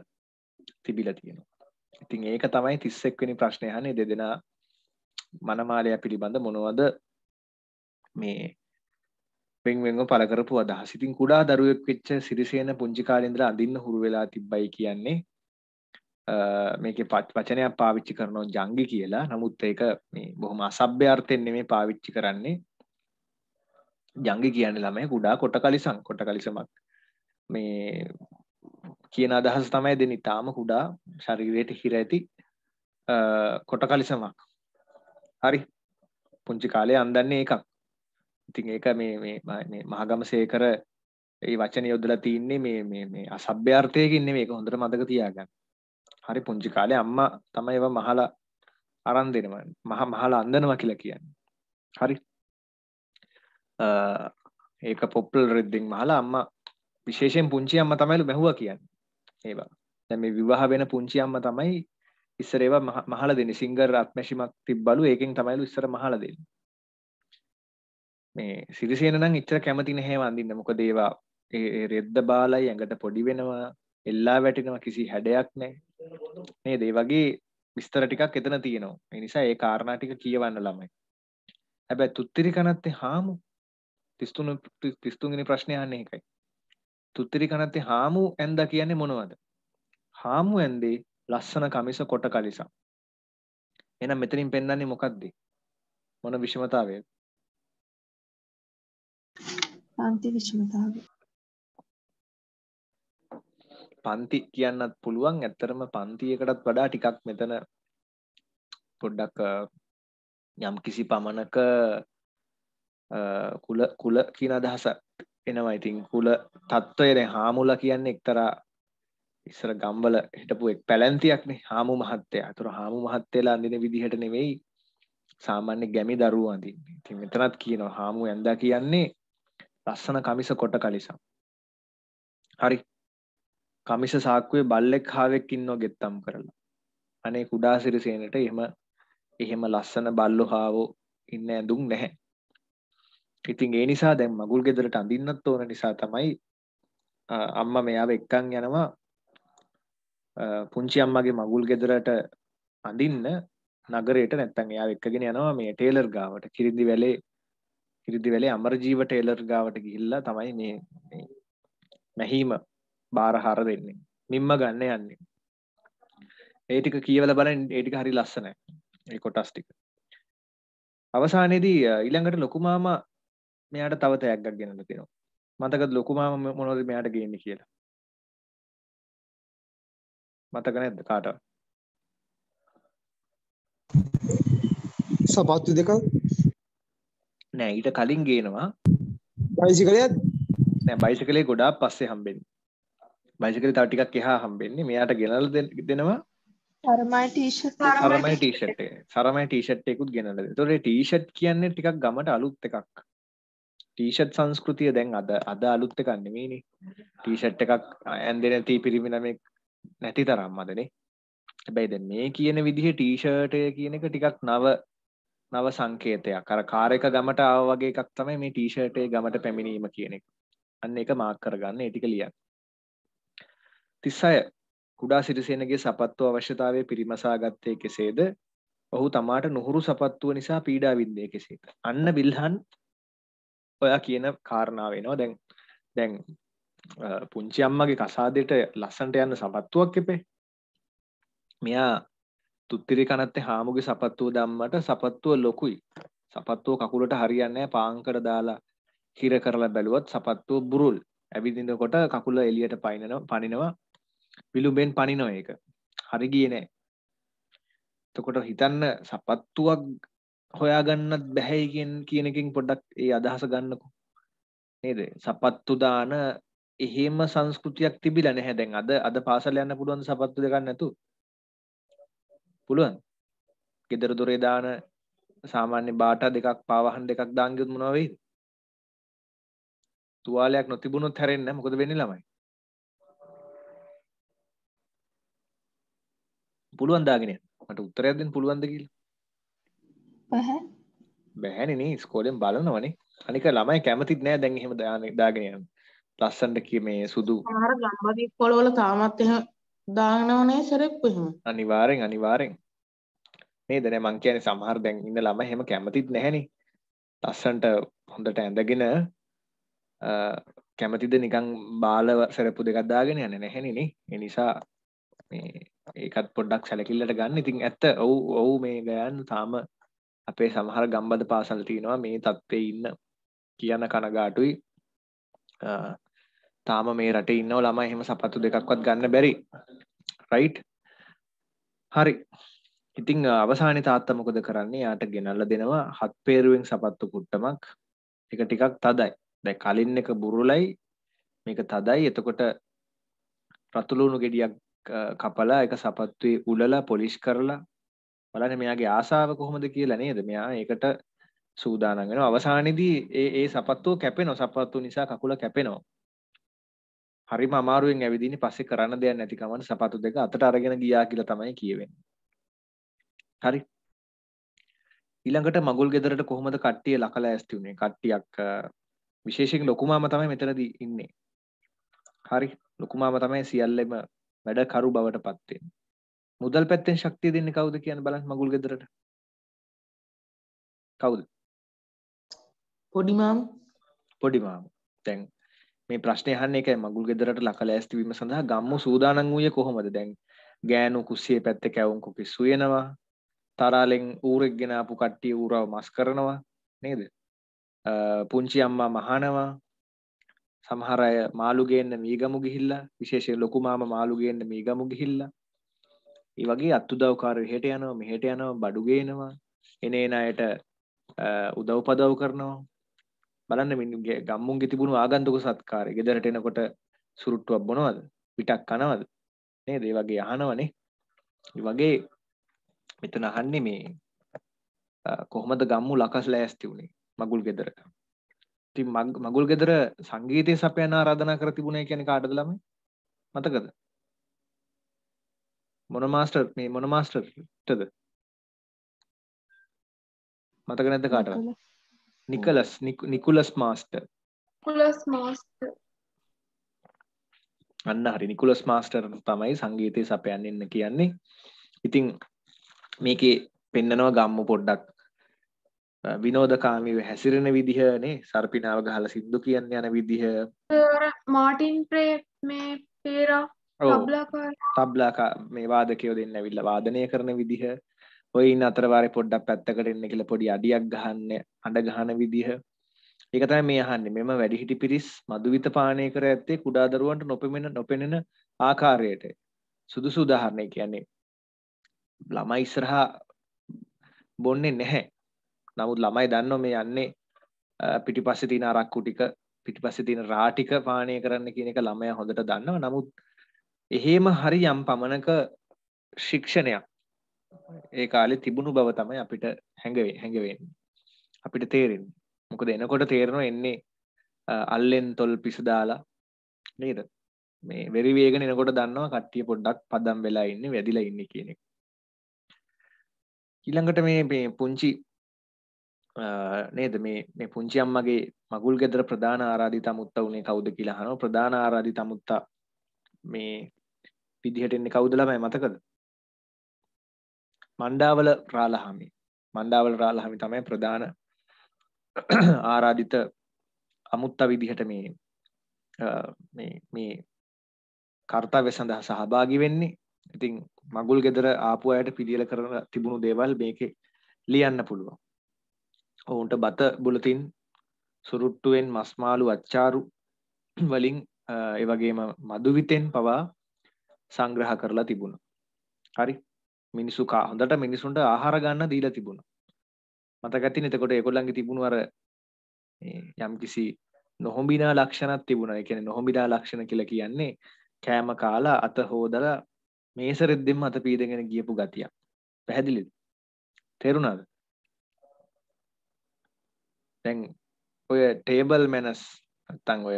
තිබිලා තියෙනවා. ඉතින් ඒක තමයි 31 වෙනි ප්‍රශ්නේ අහන්නේ දෙදෙනා මනමාලයා පිළිබඳ මොනවද මේ වෙන් වෙන්ව පළ කරපු අදහස්. ඉතින් කුඩා දරුවෙක් වෙච්ච සිරිසේන පුංචි කාලේ ඉඳලා අඳින්න හුරු වෙලා තිබ්බයි කියන්නේ මේකේ වචනයක් පාවිච්චි කරනවා ජංගි කියලා. නමුත් ඒක මේ බොහොම අසභ්‍ය අර්ථයෙන් නෙමෙයි පාවිච්චි කරන්නේ. ජංගි කියන්නේ ළමයි කුඩා කොටකලිසම් කොටකලිසමක්. මේ කියන අදහස තමයි දෙන ඉතාම කුඩා ශරීරයට හිර ඇති කොටකලිසමක් හරි පුංචි කාලේ අන්දන්නේ එකක් ඉතින් ඒක මේ මේ මහගම සේකර ඒ වචන යොදලා තියන්නේ මේ මේ මේ අසභ්‍යාර්ථයකින් නෙමෙයි ඒක හොඳට මතක තියාගන්න හරි පුංචි කාලේ අම්මා තමයි ඒව මහලා අරන් දෙනවා මහ මහලා අන්දනවා කියලා කියන්නේ හරි ඒක පොප්පල් රෙද්දෙන් මහලා අම්මා විශේෂයෙන් පුංචි අම්මා තමයිලු මැහුවා කියන්නේ ඒවා දැන් මේ විවාහ වෙන පුංචි අම්මා තමයි ඉස්සර ඒවා මහලා දෙන්නේ සිංගර් අත්මැෂිමක් තිබ්බලු ඒකෙන් තමයිලු ඉස්සර මහලා දෙන්නේ මේ සිරිසේන නම් ඉච්චර කැමති නැහැ වඳින්න මොකද ඒවා ඒ රෙද්ද බාලයි ඇඟට පොඩි වෙනවා එල්ලා වැටෙනවා කිසි හැඩයක් නැහැ නේද ඒ වගේ විස්තර ටිකක් එතන තියෙනවා ඒ නිසා ඒ කාරණා ටික කියවන්න ළමයි හැබැයි තුත්තිරි කනත්තේ හාමු 33 33 වෙනි ප්‍රශ්නේ අහන්නේ ඒකයි තුත්තිරි කනත්තේ හාමු ඇන්ද කියන්නේ මොනවද? හාමු ඇන්දේ ලස්සන කමිස කොට කලිසම්. එහෙනම් මෙතනින් පෙන්වන්නේ මොකද්ද? මොන විෂමතාවයද? පන්ති විෂමතාවය. පන්ති කියන්නත් පුළුවන් ඇත්තරම පන්තියකටත් වඩා ටිකක් මෙතන පොඩ්ඩක් යම් කිසි පමණක කුල කුල කියන අදහස එනවා ඉතින් කුල තත්ත්වය දැන් හාමුලා කියන්නේ එක්තරා ඉස්සර ගම්වල හිටපු එක් පැලැන්තියක්නේ හාමු මහත්තයා. ඒතර හාමු මහත්තයලා අඳින විදිහට නෙවෙයි සාමාන්‍ය ගැමි දරුවෝ අඳින්නේ. ඉතින් මෙතනත් කියනවා හාමු ඇඳා කියන්නේ ලස්සන කමිස කොට කලිසම්. හරි. කමිස සාක්කුවේ බල්ලෙක් හාවෙක් ඉන්නව ගෙත්තම් කරලා. අනේ කුඩා සිරිසේනට එහෙම එහෙම ලස්සන බල්ලෝ හාවෝ ඉන්න ඇඳුම් නැහැ. ඉතින් ඒ නිසා දැන් මගුල් ගෙදරට අඳින්නත් ඕන නිසා තමයි අම්මා මෙයාව එක්කන් යනවා පුංචි අම්මගේ මගුල් ගෙදරට අඳින්න නගරයට නැත්තම් එයාව එක්කගෙන යනවා මේ ටේලර් ගාවට කිරිදි වැලේ කිරිදි වැලේ අමරජීව ටේලර් ගාවට ගිහිල්ලා තමයි මේ මැහිම බාරහාර දෙන්නේ මිම්ම ගන්න යන්නේ ඒ ටික කියවලා බලන්න ඒ ටික හරි ලස්සනයි ඒ කොටස් ටික අවසානයේදී ඊළඟට ලොකු මාමා මෙයාට තව තෑග්ගක් ගෙනල්ලා තියෙනවා මතකද ලොකුමා මොනවද මෙයාට ගේන්නේ කියලා මතක නැද්ද කාටවත් සපත්තු දෙකක් නෑ ඊට කලින් ගේනවා බයිසිකලයත් නෑ බයිසිකලේ ගොඩාක් පස්සේ හම්බෙන්නේ බයිසිකලේ තව ටිකක් එහා හම්බෙන්නේ මෙයාට ගෙනල්ලා දෙනවා සරමයි ටීෂර්ට් එක සරමයි ටීෂර්ට් එකකුත් ගෙනල්ලා දෙනවා ඒතකොට ටීෂර්ට් කියන්නේ ටිකක් ගමට අලුත් එකක් ටීෂට් සංස්කෘතිය දැන් අද අද අලුත් එකක් නෙමෙයිනේ. ටීෂට් එකක් ඇඳෙන තී පිරිමිනමෙක් නැති තරම් අදනේ. හැබැයි දැන් මේ කියන විදිහේ ටීෂර්ට් එක කියන එක ටිකක් නව නව සංකේතයක්. අර කාර් එක ගමට ආව වගේ එකක් තමයි මේ ටීෂර්ට් එක ගමට පැමිණීම කියන එක. අන්න ඒක මාක් කරගන්න ඒ ටික ලියන්න. 36 කුඩා සිරිසේනගේ සපත්තු අවශ්‍යතාවය පිරිමසා ගත්තේ කෙසේද? ඔහු තමාට නුහුරු සපත්තුව නිසා පීඩා වින්දේ කෙසේද? අන්න බිල්හන් ඔයා කියන කාරණාව වෙනවා දැන් දැන් පුංචි අම්මගේ කසාදෙට ලස්සන්ට යන්න සපත්තුවක් එපේ මෙයා තුත්තිරි කනත්තේ හාමුගේ සපත්තුව දම්මට සපත්තුව ලොකුයි සපත්තුව කකුලට හරියන්නේ පාංකර දාලා හිර කරලා බැලුවත් සපත්තුව බුරුල් ඇවිදිනකොට කකුල එළියට පයින්නන පනිනවා විලුඹෙන් පනිනවා ඒක හරි ගියේ නෑ එතකොට හිතන්න සපත්තුවක් හොයාගන්නත් බැහැයිගෙන් කියනකින් පොඩ්ඩක් ඒ අදහස ගන්නකු නේද සපත්තු දාන එහෙම සංස්කෘතියක් තිබිල නැහැ දැන් අද අද පාසල යන්න පුළුවන් සපත්තු දෙකක් නැතු පුළුවන් ගෙදර දොරේ දාන සාමාන්‍ය බාට දෙකක් පාවහන් දෙකක් දාන් ගියොත් මොනවා වෙයිද තුවාලයක් නොතිබුණොත් හැරෙන්නේ නැහැ මොකද වෙන්නේ ළමයි පුළුවන් දාගෙන යන්න මට උත්තරයක් දෙන්න පුළුවන්ද කියලා බැහැනිනේ ස්කෝලෙන් බලනවනේ අනික ළමයි කැමතිත් නෑ දැන් එහෙම දාගෙන යන්න ලස්සනට කිය මේ සුදු අර ගම්බදි ස්කෝලවල තාමත් එහෙම දානවනේ සරෙප්පු එහෙම අනිවාර්යෙන් අනිවාර්යෙන් නේද නෑ මං කියන්නේ සමහර දැන් ඉන්න ළමයි එහෙම කැමතිත් නැහැනේ ලස්සනට හොඳට ඇඳගෙන කැමතිද නිකන් බාල සරෙප්පු දෙකක් දාගෙන යන්නේ නැහැනේ නේ ඒ නිසා මේ ඒකත් පොඩ්ඩක් සැලකිල්ලට ගන්න ඉතින් ඇත්ත ඔව් ඔව් මේ ගයන්න තාම අපේ සමහර ගම්බද පාසල් තියෙනවා මේ තත්ත්වයේ ඉන්න කියන කනගාටුයි තාම මේ රටේ ඉන්නව ළමයි එහෙම සපත්තු දෙකක්වත් ගන්න බැරි රයිට් හරි ඉතිං අවසානි තාත්ත මොකද කරන්නේ යාට ගෙනල්ල දෙනවා හත් පේරුවෙන් සපත්තු කුට්ටමක් එක ටිකක් තදයි දැ කලින් එක බුරුලයි මේක තදයි එතකොට රතුලුණු ගෙඩියක් කපලා එක සපත්තුවේ උලලා පොලිෂ් කරලා බලන්න මෙයාගේ ආසාව කොහොමද කියලා නේද? මෙයා ඒකට සූදානම් වෙනවා. අවසානයේදී ඒ ඒ සපත්තුව කැපෙනවා. සපත්තු නිසා කකුල කැපෙනවා. හරිම අමාරුවෙන් ඇවිදින්නේ පස්සේ කරන්න දෙයක් නැති කමන සපත්තු දෙක අතට අරගෙන ගියා කියලා තමයි කියවෙන්නේ. හරි. ඊළඟට මගුල් ගෙදරට කොහොමද කට්ටිය ලකලා ඇස්ති උනේ? කට්ටියක් විශේෂයෙන් ලොකුමාම තමයි මෙතනදී ඉන්නේ. හරි. ලොකුමාම තමයි සියල්ලෙම වැඩ කරු බවට පත් වෙන්නේ. මුදල් පැත්තෙන් ශක්තිය දෙන්නේ කවුද කියන බලන්න මගුල් ගෙදරට. කවුද? පොඩි මාම. පොඩි මාම. දැන් මේ ප්‍රශ්නේ අහන්නේ ඒකයි මගුල් ගෙදරට ලකලෑස්ති වීම සඳහා ගම්මු සූදානම් වූයේ කොහොමද? දැන් ගෑනු කුස්සියේ පැත්තේ කැවුම් කුකිස් සුයනවා. තරලෙන් ඌරෙක් ගෙන ආපු කට්ටිය ඌරව මස් කරනවා නේද? පුංචි අම්මා මහනවා. සමහර අය මාළු ගේන්න මීගමු ගිහිල්ලා විශේෂයෙන් ලොකු මාම මාළු ගේන්න මීගමු ගිහිල්ලා ඒ වගේ අත්තුදවකාර හෙට යනවා මෙහෙට යනවා බඩුගේනවා එනේන අයට උදව්පදව් කරනවා බලන්න මින්ගේ ගම්මුන්ගේ තිබුණු ආගන්තුක සත්කාරය ගෙදරට එනකොට සුරුට්ටුවක් බොනවද පිටක් කනවද නේද ඒ වගේ අහනවනේ ඒ වගේ මෙතන අහන්නේ මේ කොහොමද ගම්මු ලකස් ලෑස්ති වුණේ මගුල් ගෙදරට ඉතින් මගුල් ගෙදර සංගීතය සපයන ආරාධනා කර තිබුණේ කියන්නේ කාටද ළමයි මතකද මොන මාස්ටර් මේ මොන මාස්ටර්ටද මතක නැද්ද කාටවත් නිකලස් නිකුලස් මාස්ටර් නිකුලස් මාස්ටර් අන්න හරි නිකුලස් මාස්ටර් තමයි සංගීතය සපයන්න එන්න කියන්නේ ඉතින් මේකේ පෙන්නනවා ගම්ම පොඩ්ඩක් විනෝදකාමීව හැසිරෙන විදිහනේ සර්පිනාව ගහලා සින්දු කියන්න යන විදිහ මාටින් ප්‍රේ මේ පේරා තබ්ලා මේ වාදකයෝ දෙන්න ඇවිල්ල වාදනය කරන විදිහ ඔය ඉන්න අතරවාරය පොඩ්ඩක් පැත්තකට එන්න කියලා පොඩි අඩියක් ගහන්න අඩ ගහන විදිහ ඒක තමයි මේ අහන්නේ මෙම වැඩිහිටි පිරිස් මදුවිත පානය කර ඇත්තේ කුඩා දරුවන්ට නොපෙනෙන නොපෙනෙන ආකාරයට සුදුසු උදාහරණයක් කියන්නේ ළමයි ඉස්සරහා බොන්නේ නැහැ නමුත් ළමයි දන්නව මේ යන්නේ පිටිපස්සේ තියෙන අරක්කු ටික පිටිපස්සේ තියෙන රා ටික පානය කරන්න කියන එක ළමයා හොඳට දන්නවා නමුත් එහෙම හරි යම් පමණක ශික්ෂණයක් ඒ කාලේ තිබුණු බව තමයි අපිට හැඟවේ හැඟවෙන්නේ. අපිට තේරෙන්නේ. මොකද එනකොට තේරෙනවා එන්නේ අල්ලෙන් තොල් පිස දාලා නේද? මේ වෙරි වේගන එනකොට දන්නවා කට්ටිය පොඩ්ඩක් පදම් වෙලා ඉන්නේ, වැදිලා ඉන්නේ කියන එක. ඊළඟට මේ මේ පුංචි නේද මේ මේ පුංචි අම්මගේ මගුල් ගෙදර ප්‍රධාන ආරාධිතා මුත්තා උනේ කවුද කියලා අහනවා. ප්‍රධාන ආරාධිතා මුත්තා මේ විදිහට එන්නේ කවුද ළමයි මතකද? මණ්ඩාවල රාලහාමි. මණ්ඩාවල රාලහාමි තමයි ප්‍රධාන [clears throat] ආරාධිත අමුත්ත විදිහට මේ මේ මේ කාර්යය සඳහා සහභාගී වෙන්නේ. ඉතින් මගුල් ගෙදර ආපු අයට පිළියෙල කරන තිබුණු දේවල් මේකේ ලියන්න පුළුවන්. ඔවුන්ට බත බුලතින් සුරුට්ටුවෙන් මස්මාළු අච්චාරු වලින් ඒවගේම මදුවිතෙන් පවා සංග්‍රහ කරලා තිබුණ හරි මිනිසු හොඳට මිනිසුන්ට ආහාර ගන්න දීලා තිබුණ මතකතින එතකොට එකොල්ලන්ග තිබුණු අර යම් කිසි නොහොඹිනා ලක්ෂණත් තිබුණ එකන නොහොඹිඩා ලක්ෂණ කියල කියන්නේ කෑම කාලා අත හෝදල මේසරෙද්දෙම අත පීදගෙන ගියපු ගතියක් පැහැදිලිද තෙරුණාද තැන් ඔය ටේබල් මැනස් තන් ඔය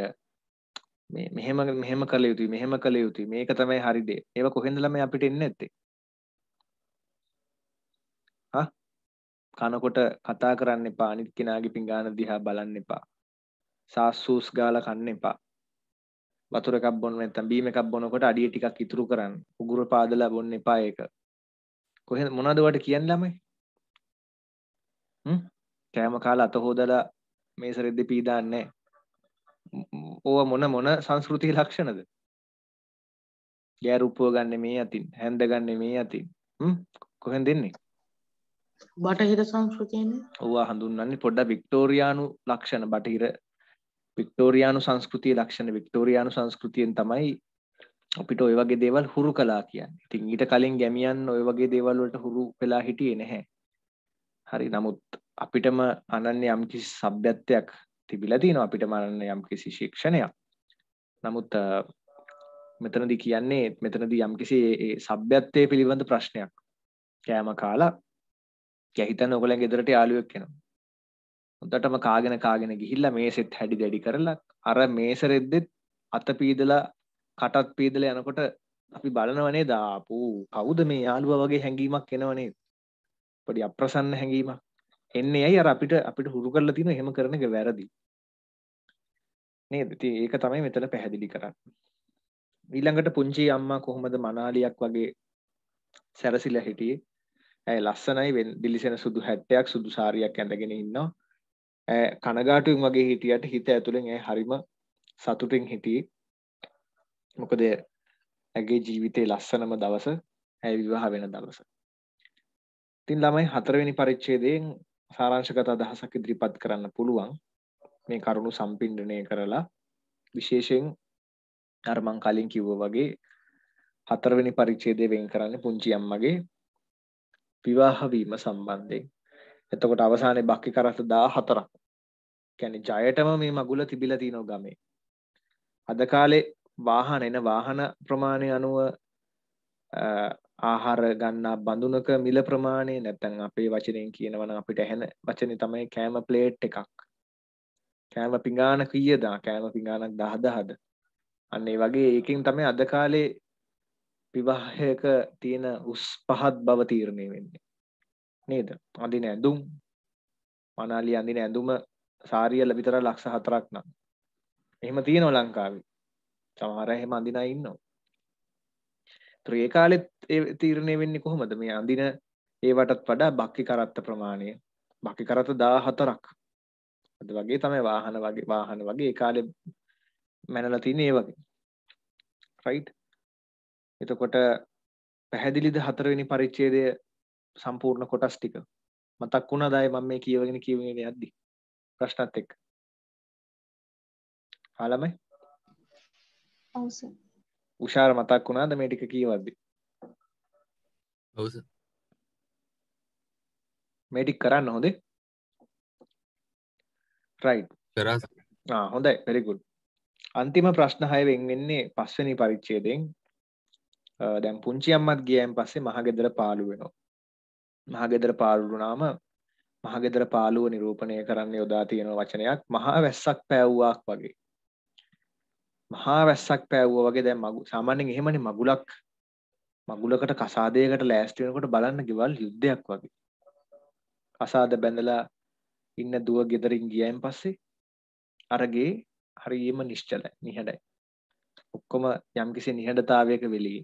මේ මෙහෙම මෙහෙම කළ යුතුයි මෙහෙම කළ යුතුයි මේක තමයි හරි දේ. ඒව කොහෙන්ද ළමයි අපිට එන්නේ නැත්තේ? හා කනකොට කතා කරන්න එපා අනිත් කෙනාගේ පිඟාන දිහා බලන්න එපා. සාස්සූස් ගාලා කන්න එපා. වතුර එකක් බොන්න නැත්නම් බීම එකක් බොනකොට අඩිය ටිකක් ඉතුරු කරන්න. උගුර පාදලා බොන්න එපා ඒක. කොහෙන්ද මොනවද වට කියන්නේ ළමයි? හ්ම් කෑම කාලා අත හොදලා මේසරෙද්දි පී දාන්නේ නැහැ. ඕව මොන මොන සංස්කෘතික ලක්ෂණද ගෑරුප්පුව ගන්න මේ අතින් හැන්ද ගන්න මේ අතින් කොහෙන් දෙන්නේ බටහිර සංස්කෘතියන ඔවා හඳුන්න්නේ පොඩ්ඩ වික්ටෝරයානු ලක්ෂණ බටහිර වික්ටෝරයානු සංස්කෘතිය ලක්ෂණ වික්ටෝරයානු සංස්කෘතියෙන් තමයි අපිට ඔය වගේ දේවල් හුරු කලා කියන්න ඉතින් ඊට කලින් ගැමියන් ඔය වගේ දේවල්වලට හුරු වෙලා හිටියේ නැහැ හරි නමුත් අපිටම අනන්නේ යම්කිසි සභ්‍යත්වයක් තිබිලා තියෙනවා අපිට මරන්න යම්කිසි ශික්ෂණයක්. නමුත් මෙතනදී කියන්නේ මෙතනදී යම්කිසි ඒ සભ્યත්වයේ පිළිබඳ ප්‍රශ්නයක්. කෑම කාලා කැහිතන ඔයගලෙන් ගෙදරට යාළුවෙක් එනවා. හොඳටම කාගෙන කාගෙන ගිහිල්ලා මේසෙත් හැඩි දැඩි කරලා අර මේස රෙද්දෙත් අත පීදලා කටත් පීදලා යනකොට අපි බලනවනේ දාපු කවුද මේ යාළුවා වගේ හැඟීමක් එනවනේ. පොඩි අප්‍රසන්න හැඟීමක්. එන්නේ ඇයි අර අපිට අපිට හුරු කරලා තියෙන එහෙම කරන එක වැරදි. නේද? ඉතින් ඒක තමයි මෙතන පැහැදිලි කරන්නේ. ඊළඟට පුංචි අම්මා කොහොමද මනාලියක් වගේ සැරසිලා හිටියේ? ඇයි ලස්සනයි දිලිසෙන සුදු හැට්ටයක් සුදු සාරියක් ඇඳගෙන ඉන්නවා. කනගාටුවෙන් වගේ හිටියට හිත ඇතුලෙන් ඇයි හරිම සතුටින් හිටියේ. මොකද ඇගේ ජීවිතේ ලස්සනම දවස ඇය විවාහ වෙන දවස. ඉතින් ළමයි හතරවෙනි පරිච්ඡේදයෙන් සාරංශගත අදහසක් ඉදිරිපත් කරන්න පුළුවන් මේ කරුණු සම්පින්ඩනය කරලා විශේෂයෙන් අර්මං කලින් කිව්ව වගේ හතරවෙනි පරිච්ඡේදය වෙන් කරන්නේ පුංචි අම්මගේ විවාහ වීම සම්බන්ධයෙන්. එතකොට අවසානයේ බක්කි කරත් 14ක්. කියන්නේ ජයටම මේ මගුල තිබිලා තිනෝ ගමේ. අද කාලේ වාහන එන වාහන ප්‍රමාණය අනුව ආහාර ගන්නා බඳුනක මිල ප්‍රමාණය නැත්තම් අපේ වචනෙන් කියනවා නම් අපිට ඇහෙන වචනේ තමයි කෑම ප්ලේට් එකක්. කෑම පිඟාන කීයද? කෑම පිඟානක් 10000ද? අන්න ඒ වගේ ඒකෙන් තමයි අද කාලේ විවාහයක තියෙන උස් පහත් බව තීරණය වෙන්නේ. නේද? අඳින ඇඳුම් මනාලි අඳින ඇඳුම සාරියල විතර ලක්ෂ 4ක් නම්. එහෙම තියෙනවා ලංකාවේ. සමහර එහෙම අඳිනා ඉන්නවා. ත්‍රේ කාලෙත් තීරණය වෙන්නේ කොහොමද මේ අඳින ඒවටත් වඩා බක්කි කරත්ත ප්‍රමාණය බක්කි කරත දා හතරක් අද වගේ තමයි වාහන වගේ වාහන වගේ කාලෙ මැනලා තින ඒ වගේ රයිට් එතකොට පැහැදිලිද හතරවෙනි පරිච්ඡේදය සම්පූර්ණ කොටස් ටික මතක් වුණා දායි මම මේ කියවගෙන කියවගෙන යද්දි ප්‍රශ්නත් එක්ක ආලමයි අවසන් උෂාර මතක් වුණාද මේ ටික කියවද්දි? ඔව් සර්. මේ ටික කරන්න හොඳේ. right. කරා සර්. ආ හොඳයි very good. අන්තිම ප්‍රශ්න 6 වෙන් වෙන්නේ පස්වෙනි පරිච්ඡේදයෙන්. දැන් පුංචි අම්මත් ගියයින් පස්සේ මහගෙදර පාළු වෙනවා. මහගෙදර පාළු වුණාම මහගෙදර පාළුව නිරූපණය කරන්න යොදා තියෙන වචනයක් මහා වැස්සක් පෑවුවාක් වගේ. මහා වැස්සක් පෑවුවා වගේ දැන් මගු සාමාන්‍යයෙන් එහෙමනේ මගුලක් මගුලකට කසාදයකට ලෑස්ති වෙනකොට බලන්න ගෙවල් යුද්ධයක් වගේ. කසාද බැඳලා ඉන්න දුව ගෙදරින් ගියයින් පස්සේ අරගේ හරියම නිශ්චලයි නිහඬයි. ඔක්කොම යම්කිසි නිහඬතාවයක වෙලී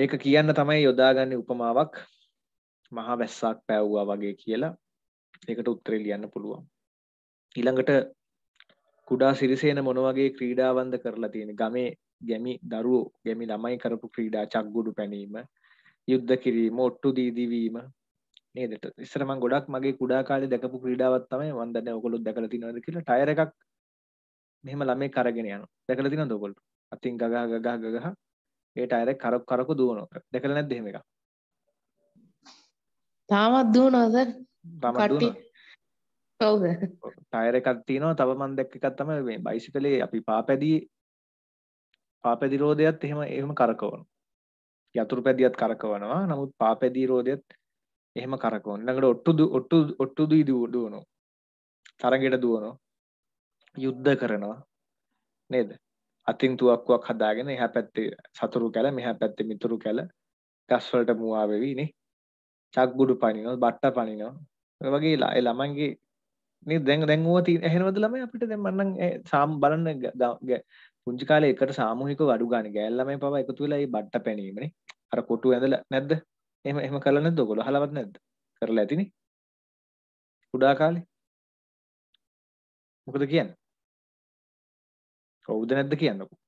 ඒක කියන්න තමයි යොදාගන්නේ උපමාවක් මහා වැස්සක් පෑවුවා වගේ කියලා. ඒකට උත්තරේ ලියන්න පුළුවන්. ඊළඟට කුඩා සිරිසේන මොනවගේ ක්‍රීඩාවන්ද කරලා තියෙන ගමේ ගැමි දරුවෝ ගැමි ළමයි කරපු ක්‍රීඩා චක්ගුඩු පැනීම යුද්ධ කිරීම ඔට්ටු දීදිවීම නේදට ඉස්සරම ගොඩක් මගේ කුඩා කාලේ දැකපු ක්‍රීඩාවක් තමයි මම දන්නේ ඔයගොල්ලෝ දැකලා තියෙනවද කියලා ටයර් එකක් මෙහෙම ළමෙක් අරගෙන යනවා දැකලා තියෙනවද ඔයගොල්ලෝ අතින් ගගහ ගගහ ගගහ ඒ ටයර් එක කරක් කරක දුවනවා දැකලා නැද්ද එහෙම එකක් තාමත් දුවනවද තාමත් දුවනවා ඔව් ටයර් එකක් තියෙනවා තව මම දැක්ක එකක් තමයි මේ බයිසිකලේ අපි පාපැදී පාපැදි රෝදයත් එහෙම එහෙම කරකවනවා යතුරු පැදියත් කරකවනවා නමුත් පාපැදී රෝදයත් එහෙම කරකවනවා ඊළඟට ඔට්ටු ඔට්ටු ඔට්ටු දුයි දුවනවා තරගෙට දුවනවා යුද්ධ කරනවා නේද අතින් තුවක්කුවක් හදාගෙන එහා පැත්තේ සතුරු කැල මෙහා පැත්තේ මිතුරු කැල ගස්වලට මුවා වෙවි නේ චක්ගුඩු පනිනවා බට්ට පනිනවා ඔය වගේ ළමයින්ගේ මේ දැන් දැන්ුව ඇහෙනවද ළමයි අපිට දැන් මන්නම් සාම් බලන්න පුංචි කාලේ එකට සාමූහික අඩු ගන්න ගෑල් ළමයි පවා එකතු වෙලා මේ බට්ට පැනීමනේ අර කොටු ඇඳලා නැද්ද එහෙම එහෙම කරලා නැද්ද ඔයගොල්ලෝ අහලවත් නැද්ද කරලා ඇතිනේ කුඩා කාලේ මොකද කියන්නේ කවුද නැද්ද කියන්නකෝ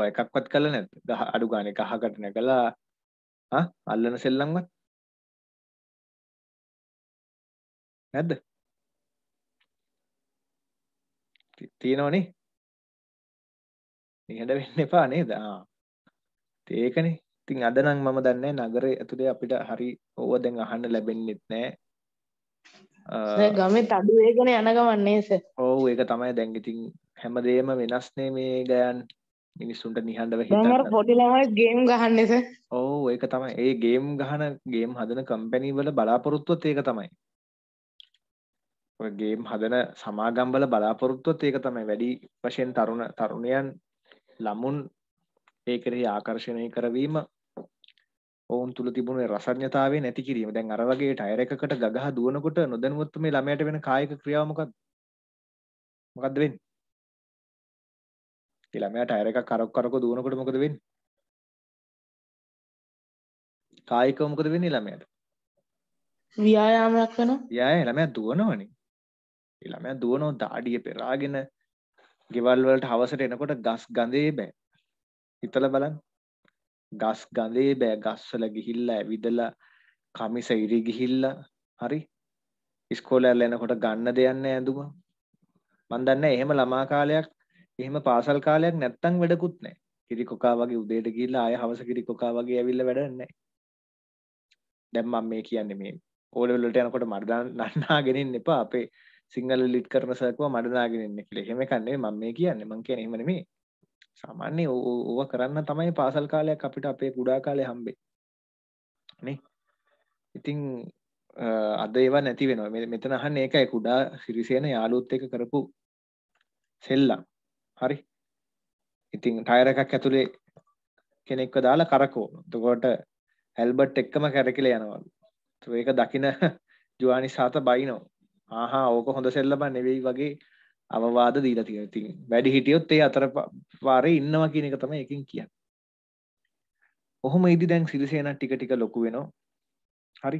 ඔය එකක්වත් කරලා නැද්ද අඩු ගානේ කහකට නැගලා අල්ලන සෙල්ලම්වත් නැද්ද තියෙනවනේ නිහඬ වෙන්න එපා නේද ආ ඒකනේ ඉතින් අද නම් මම දන්නේ නගරේ ඇතුලේ අපිට හරි ඕව දැන් අහන්න ලැබෙන්නෙත් නෑ ගමෙත් අඩු වේගන යන ගමන්නේ සර් ඔව් ඒක තමයි දැන් ඉතින් හැමදේම වෙනස්නේ මේ ගයන් මිනිස්සුන්ට නිහඬව හිතන්න පොඩි ළමයි ගේම් ගහන්නේ සර් ඔව් ඒක තමයි ඒ ගේම් ගහන ගේම් හදන කම්පැනි වල බලාපොරොත්තුවත් ඒක තමයි ගේම් හදන සමාගම්බල බලාපොරොත්තුවත් ඒක තමයි වැඩි වශයෙන් තරුණ තරුණයන් ළමුන් ඒ කෙරෙහි ආකර්ශණය කරවීම ඔවුන් තුළ තිබුණ රසඥතාවේ නැති කිරීම දැන් අර වගේ ටයර එකකට ගගහ දුවනකොට නොදැනුවත්ව මේ ළමයට වෙන කායික ක්‍රියාව මොකක්ද මොකක්ද වෙන්නේ ඒ ළමයා ටයර එකක් කරක් කරක දුවනකොට මොකද වෙන්නේ කායිකව මොකද වෙන්නේ ළමයාට ව්‍යායාමයක් වෙනවා ව්‍යායාම ළමයා දුවනවනේ ළමයා දුවනෝ දාඩිය පෙරාගෙන ගෙවල් වලට හවසට එනකොට ගස් ගඳේ බෑ. හිතලා බලන්න. ගස් ගඳේ බෑ ගස්වල ගිහිල්ලා ඇවිදලා කමිස ඉරි ගිහිල්ලා හරි ඉස්කෝලේ යනකොට ගන්න දෙයක් නැහැ ඇඳුම. මන් දන්නේ එහෙම ළමා කාලයක් එහෙම පාසල් කාලයක් නැත්තම් වැඩකුත් නැහැ. කිරි කොකා වගේ උදේට ගිහිල්ලා ආය හවස කිරි කොකා වගේ ඇවිල්ලා වැඩ නැහැ. දැන් මම මේ කියන්නේ මේ ඕලෙවල් වලට යනකොට මර්දාන නන්නාගෙන ඉන්න එපා අපේ සිංහල ලිට් කරන සර්කුව මඩනාගෙනන්න කියල හෙම කන්නේ මම මේ කියන්න මං කියන එමන මේ සාමාන්‍ය ඕව කරන්න තමයි පාසල් කාලයක් අපිට අපේ පුඩා කාලය හම්බේ නේ ඉතිං අද ඒවා නැති වෙනවා මෙතන අහන්න ඒකයි කුඩා සිරිසයන යාලුත් එක කරපු සෙල්ලම් හරි ඉතිං ටයර එකක් ඇතුළේ කෙනෙක්ව දාලා කරකෝ තකොට ඇල්බට් එක්කම කැරකිල යනවලු ඒක දකින [laughs] ජවානි සාත බයිනෝ ආහා ඕක හොඳ සෙල්ලම නෙවෙයි වගේ අවවාද දීලා තියෙනවා. ඉතින් වැඩි හිටියොත් ඒ අතර පාරේ ඉන්නවා කියන එක තමයි එකෙන් කියන්නේ. ඔහොම ඉදි දැන් සිරිසේන ටික ටික ලොකු වෙනවා. හරි.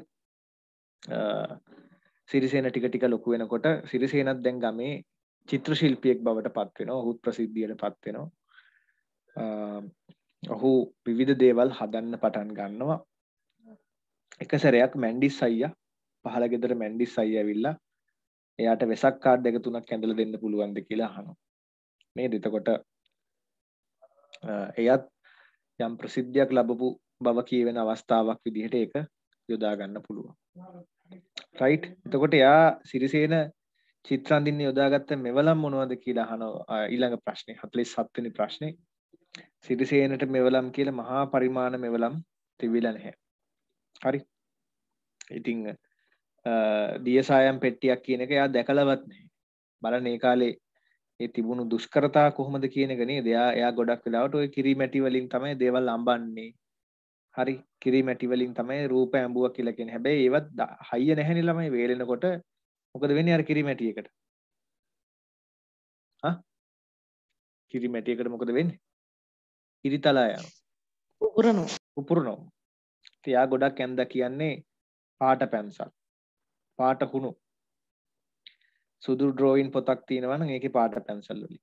සිරිසේන ටික ටික ලොකු වෙනකොට සිරිසේනත් දැන් ගමේ චිත්‍ර ශිල්පියෙක් බවට පත් වෙනවා. ඔහු ප්‍රසිද්ධියට පත් වෙනවා. ඔහු විවිධ දේවල් හදන්න පටන් ගන්නවා. එක සැරයක් මැන්ඩිස් අයියා පහළ ගෙදර මැන්ඩිස් අයියා ඇවිල්ලා එයාට වෙසක් කාඩ් දෙක තුනක් ඇඳලා දෙන්න පුළුවන්ද කියලා අහනවා. නේද? එතකොට එයත් යම් ප්‍රසිද්ධියක් ලැබපු බව කියවෙන අවස්ථාවක් විදිහට ඒක යොදා ගන්න පුළුවන්. රයිට්. එතකොට එයා සිරිසේන චිත්‍රන්දින්න යොදාගත්ත මෙවලම් මොනවද කියලා අහනවා ඊළඟ ප්‍රශ්නේ 47 වෙනි ප්‍රශ්නේ. සිරිසේනට මෙවලම් කියලා මහා පරිමාණ මෙවලම් තිබිලා නැහැ. හරි. ඉතින් දියසායම් පෙට්ටියක් කියන එක එයා දැකලවත් නැහැ. බලන්න ඒ කාලේ ඒ තිබුණු දුෂ්කරතා කොහොමද කියන එක නේද? එයා එයා ගොඩක් වෙලාවට ওই කිරිමැටි වලින් තමයි දේවල් අඹන්නේ. හරි කිරිමැටි වලින් තමයි රූප ඇඹුවා කියලා කියන්නේ. හැබැයි ඒවත් හයිය නැහෙනේ ළමයි වේලෙනකොට මොකද වෙන්නේ අර කිරිමැටි එකට? හා? කිරිමැටි එකට මොකද වෙන්නේ? කිරිතලා යනවා. උපුරනවා. උපුරනවා. තියා ගොඩක් ඇන්ද කියන්නේ පාට පැන්සල්. පාට හුණු සුදු ඩ්‍රෝයින් පොතක් තියෙනවා නම් ඒකේ පාට පැන්සල් වලින්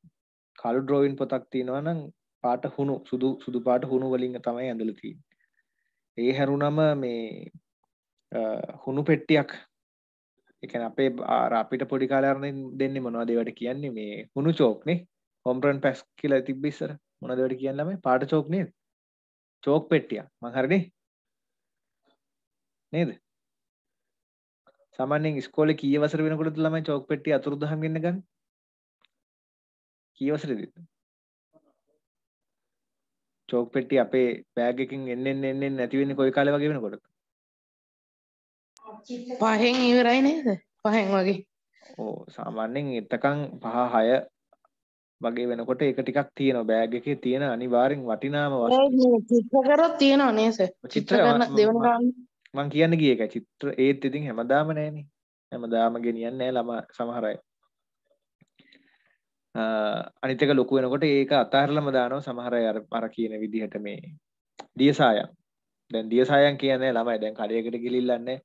කළු ඩ්‍රෝයින් පොතක් තියෙනවා නම් පාට හුණු සුදු සුදු පාට හුණු වලින් තමයි ඇඳලා තියෙන්නේ ඒ හැරුණම මේ හුණු පෙට්ටියක් ඒ කියන්නේ අපේ අපිට පොඩි කාලේ අරන් දෙන්නේ මොනවද ඒවට කියන්නේ මේ හුණු චෝක් නේ කොම්ප්‍රන් පැස් කියලා තිබ්බ ඉස්සර මොනවද ඒවට කියන්නේ ළමයි පාට චෝක් නේද චෝක් පෙට්ටියක් මං හරිනේ නේද සාමාන්‍යයෙන් ඉස්කෝලේ කීය වසර වෙනකොට ළමයි චෝක් පෙට්ටිය අතුරුදහන් ගෙන්න ගන්න? කීය වසරේද? චෝක් පෙට්ටිය අපේ බෑග් එකකින් එන්න එන්න එන්න නැති වෙන්නේ කොයි කාලේ වගේ වෙනකොටද? පහෙන් ඉවරයි නේද? පහෙන් වගේ. ඕ සාමාන්‍යයෙන් එතකන් පහ හය වගේ වෙනකොට ඒක ටිකක් තියෙනවා බෑග් එකේ තියෙන අනිවාර්යෙන් වටිනාම වස්තු. චිත්‍ර කරොත් තියෙනවා නේද? චිත්‍ර කරන දෙවන මං කියන්න ගිය එක චිත්‍ර ඒත් ඉතින් හැමදාම නෑනේ හැමදාම ගෙනියන්නේ නෑ ළම සමහර අය අනිත් එක ලොකු වෙනකොට ඒක අතහැරලම දානවා සමහර අය අර කියන විදිහට මේ දියසායම් දැන් දියසායම් කියන්නේ ළමයි දැන් කඩේකට ගිලිල්ලන්නේ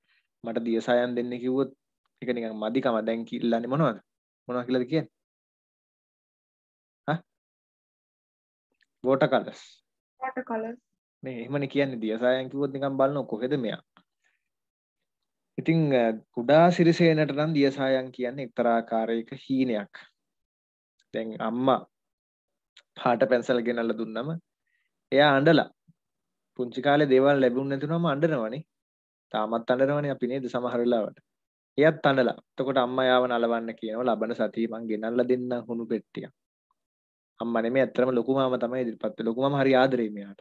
මට දියසායම් දෙන්න කිව්වොත් ඒක නිකන් මදිකම දැන් කිල්ලන්නේ මොනවද මොනවා කියලාද කියන්නේ වෝට කලස් නේ එහමන කියන්නේ දියසායන් කිවොත් නිකම් බලන්න කොහෙද මෙයා ඉතිං කුඩා සිරිසේනට නම් දියසායන් කියන්න එක්තරාකාරයක හීනයක් තැන් අම්මා පාට පැන්සල් ගෙනල්ල දුන්නම එයා අඩලා පුංචිකාල දේවල් ලැබුණ නැතුනම අඩනවනි තාමත් අඩනවන අපි නේද සමහරලාවට එයත් අඩලා තකොට අම්ම යාව නලවන්න කියනව ලබන සතිීමන් ගෙනල්ල දෙන්න හුණු පෙට්ටිය අම්මන මේ ඇතරම ලොකුමාම තමයි ඉදිරිපත් ලොකුම හරි ආදරීමයාට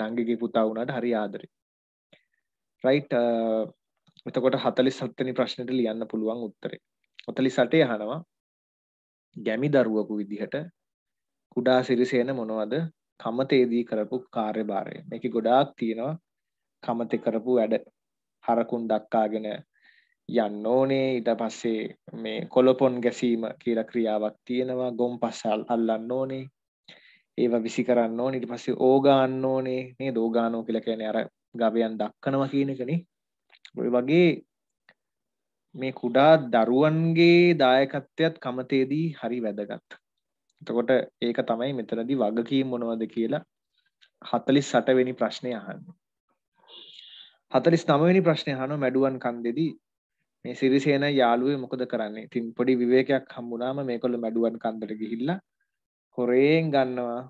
නංගගේ පුතා වුණට හරි ආදරේ රයිට් එතකොට 47 වෙනි ප්‍රශ්නෙට ලියන්න පුළුවන් උත්තරේ. 48 අහනවා ගැමි දරුවෙකු විදිහට කුඩා සිරිසේන මොනවද කමතේදී කරපු කාර්යභාරය. මේකේ ගොඩාක් තියෙනවා කමතේ කරපු වැඩ. හරකුන් දක්කාගෙන යන්න ඕනේ ඊට පස්සේ මේ කොලොපොන් ගැසීම කියලා ක්‍රියාවක් තියෙනවා ගොම්පස් අල්ලන්න ඕනේ ඒව විසි කරන්න ඕනේ ඊට පස්සේ ඕගාන්න ඕනේ නේද ඕගානෝ කියලා කියන්නේ අර ගවයන් දක්කනවා කියන එකනේ ඔය වගේ මේ කුඩා දරුවන්ගේ දායකත්වයත් කමතේදී හරි වැදගත්. එතකොට ඒක තමයි මෙතනදී වගකීම් මොනවද කියලා 47 වෙනි ප්‍රශ්නේ අහන්නේ. 49 වෙනි ප්‍රශ්නේ අහනවා මැඩුවන් කන්දේදී මේ සිරිසේන යාළුවේ මොකද කරන්නේ? ඉතින් පොඩි විවේකයක් හම්බුනාම මේකොල්ල මැඩුවන් කන්දට ගිහිල්ලා හොරේන් ගන්නවා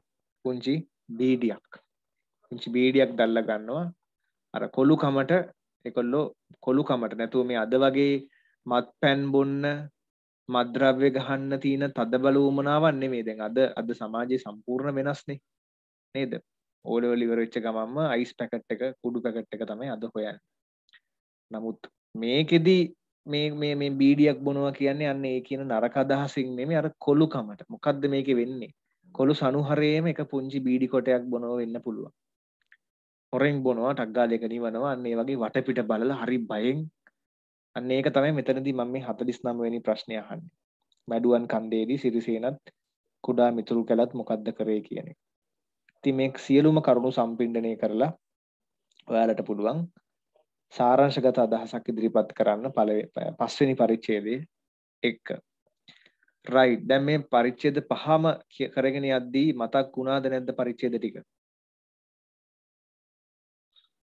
පුංචි බීඩියක්. පුංචි බීඩියක් දැල්ලා ගන්නවා. අර කොළු කමට ඒකොල්ලෝ කොළුකමට නැතුව මේ අද වගේ මත්පැන් බොන්න මද්‍රව්‍ය ගහන්න තියෙන තදබල උමනාවක් නෙමෙයි දැන් අද අද සමාජයේ සම්පූර්ණ වෙනස්නේ නේද ඕලෙවල් ඉවර වෙච්ච ගමන්ම අයිස් පැකට් එක කුඩු පැකට් එක තමයි අද හොයන්නේ නමුත් මේකෙදි මේ මේ මේ බීඩියක් බොනවා කියන්නේ අන්න ඒ කියන නරක අදහසින් නෙමෙයි අර කොලුකමට මොකද්ද මේකේ වෙන්නේ කොලු සනුහරයේම එක පුංචි බීඩි කොටයක් බොනවා වෙන්න පුළුවන් හොරෙන් බොනවා ටක් ගාලා එක නිවනවා අන්න ඒ වගේ වටපිට බලලා හරි බයෙන් අන්න ඒක තමයි මෙතනදී මම මේ 49 වෙනි ප්‍රශ්නේ අහන්නේ. මැඩුවන් කන්දේදී සිරිසේනත් කුඩා මිතුරු කැලත් මොකද්ද කරේ කියන එක. ඉතින් මේ සියලුම කරුණු සම්පින්ඩණය කරලා ඔයාලට පුළුවන් සාරාංශගත අදහසක් ඉදිරිපත් කරන්න පළවෙනි පස්වෙනි පරිච්ඡේදයේ 1. right දැන් මේ පරිච්ඡේද පහම කරගෙන යද්දී මතක් වුණාද නැද්ද පරිච්ඡේද ටික?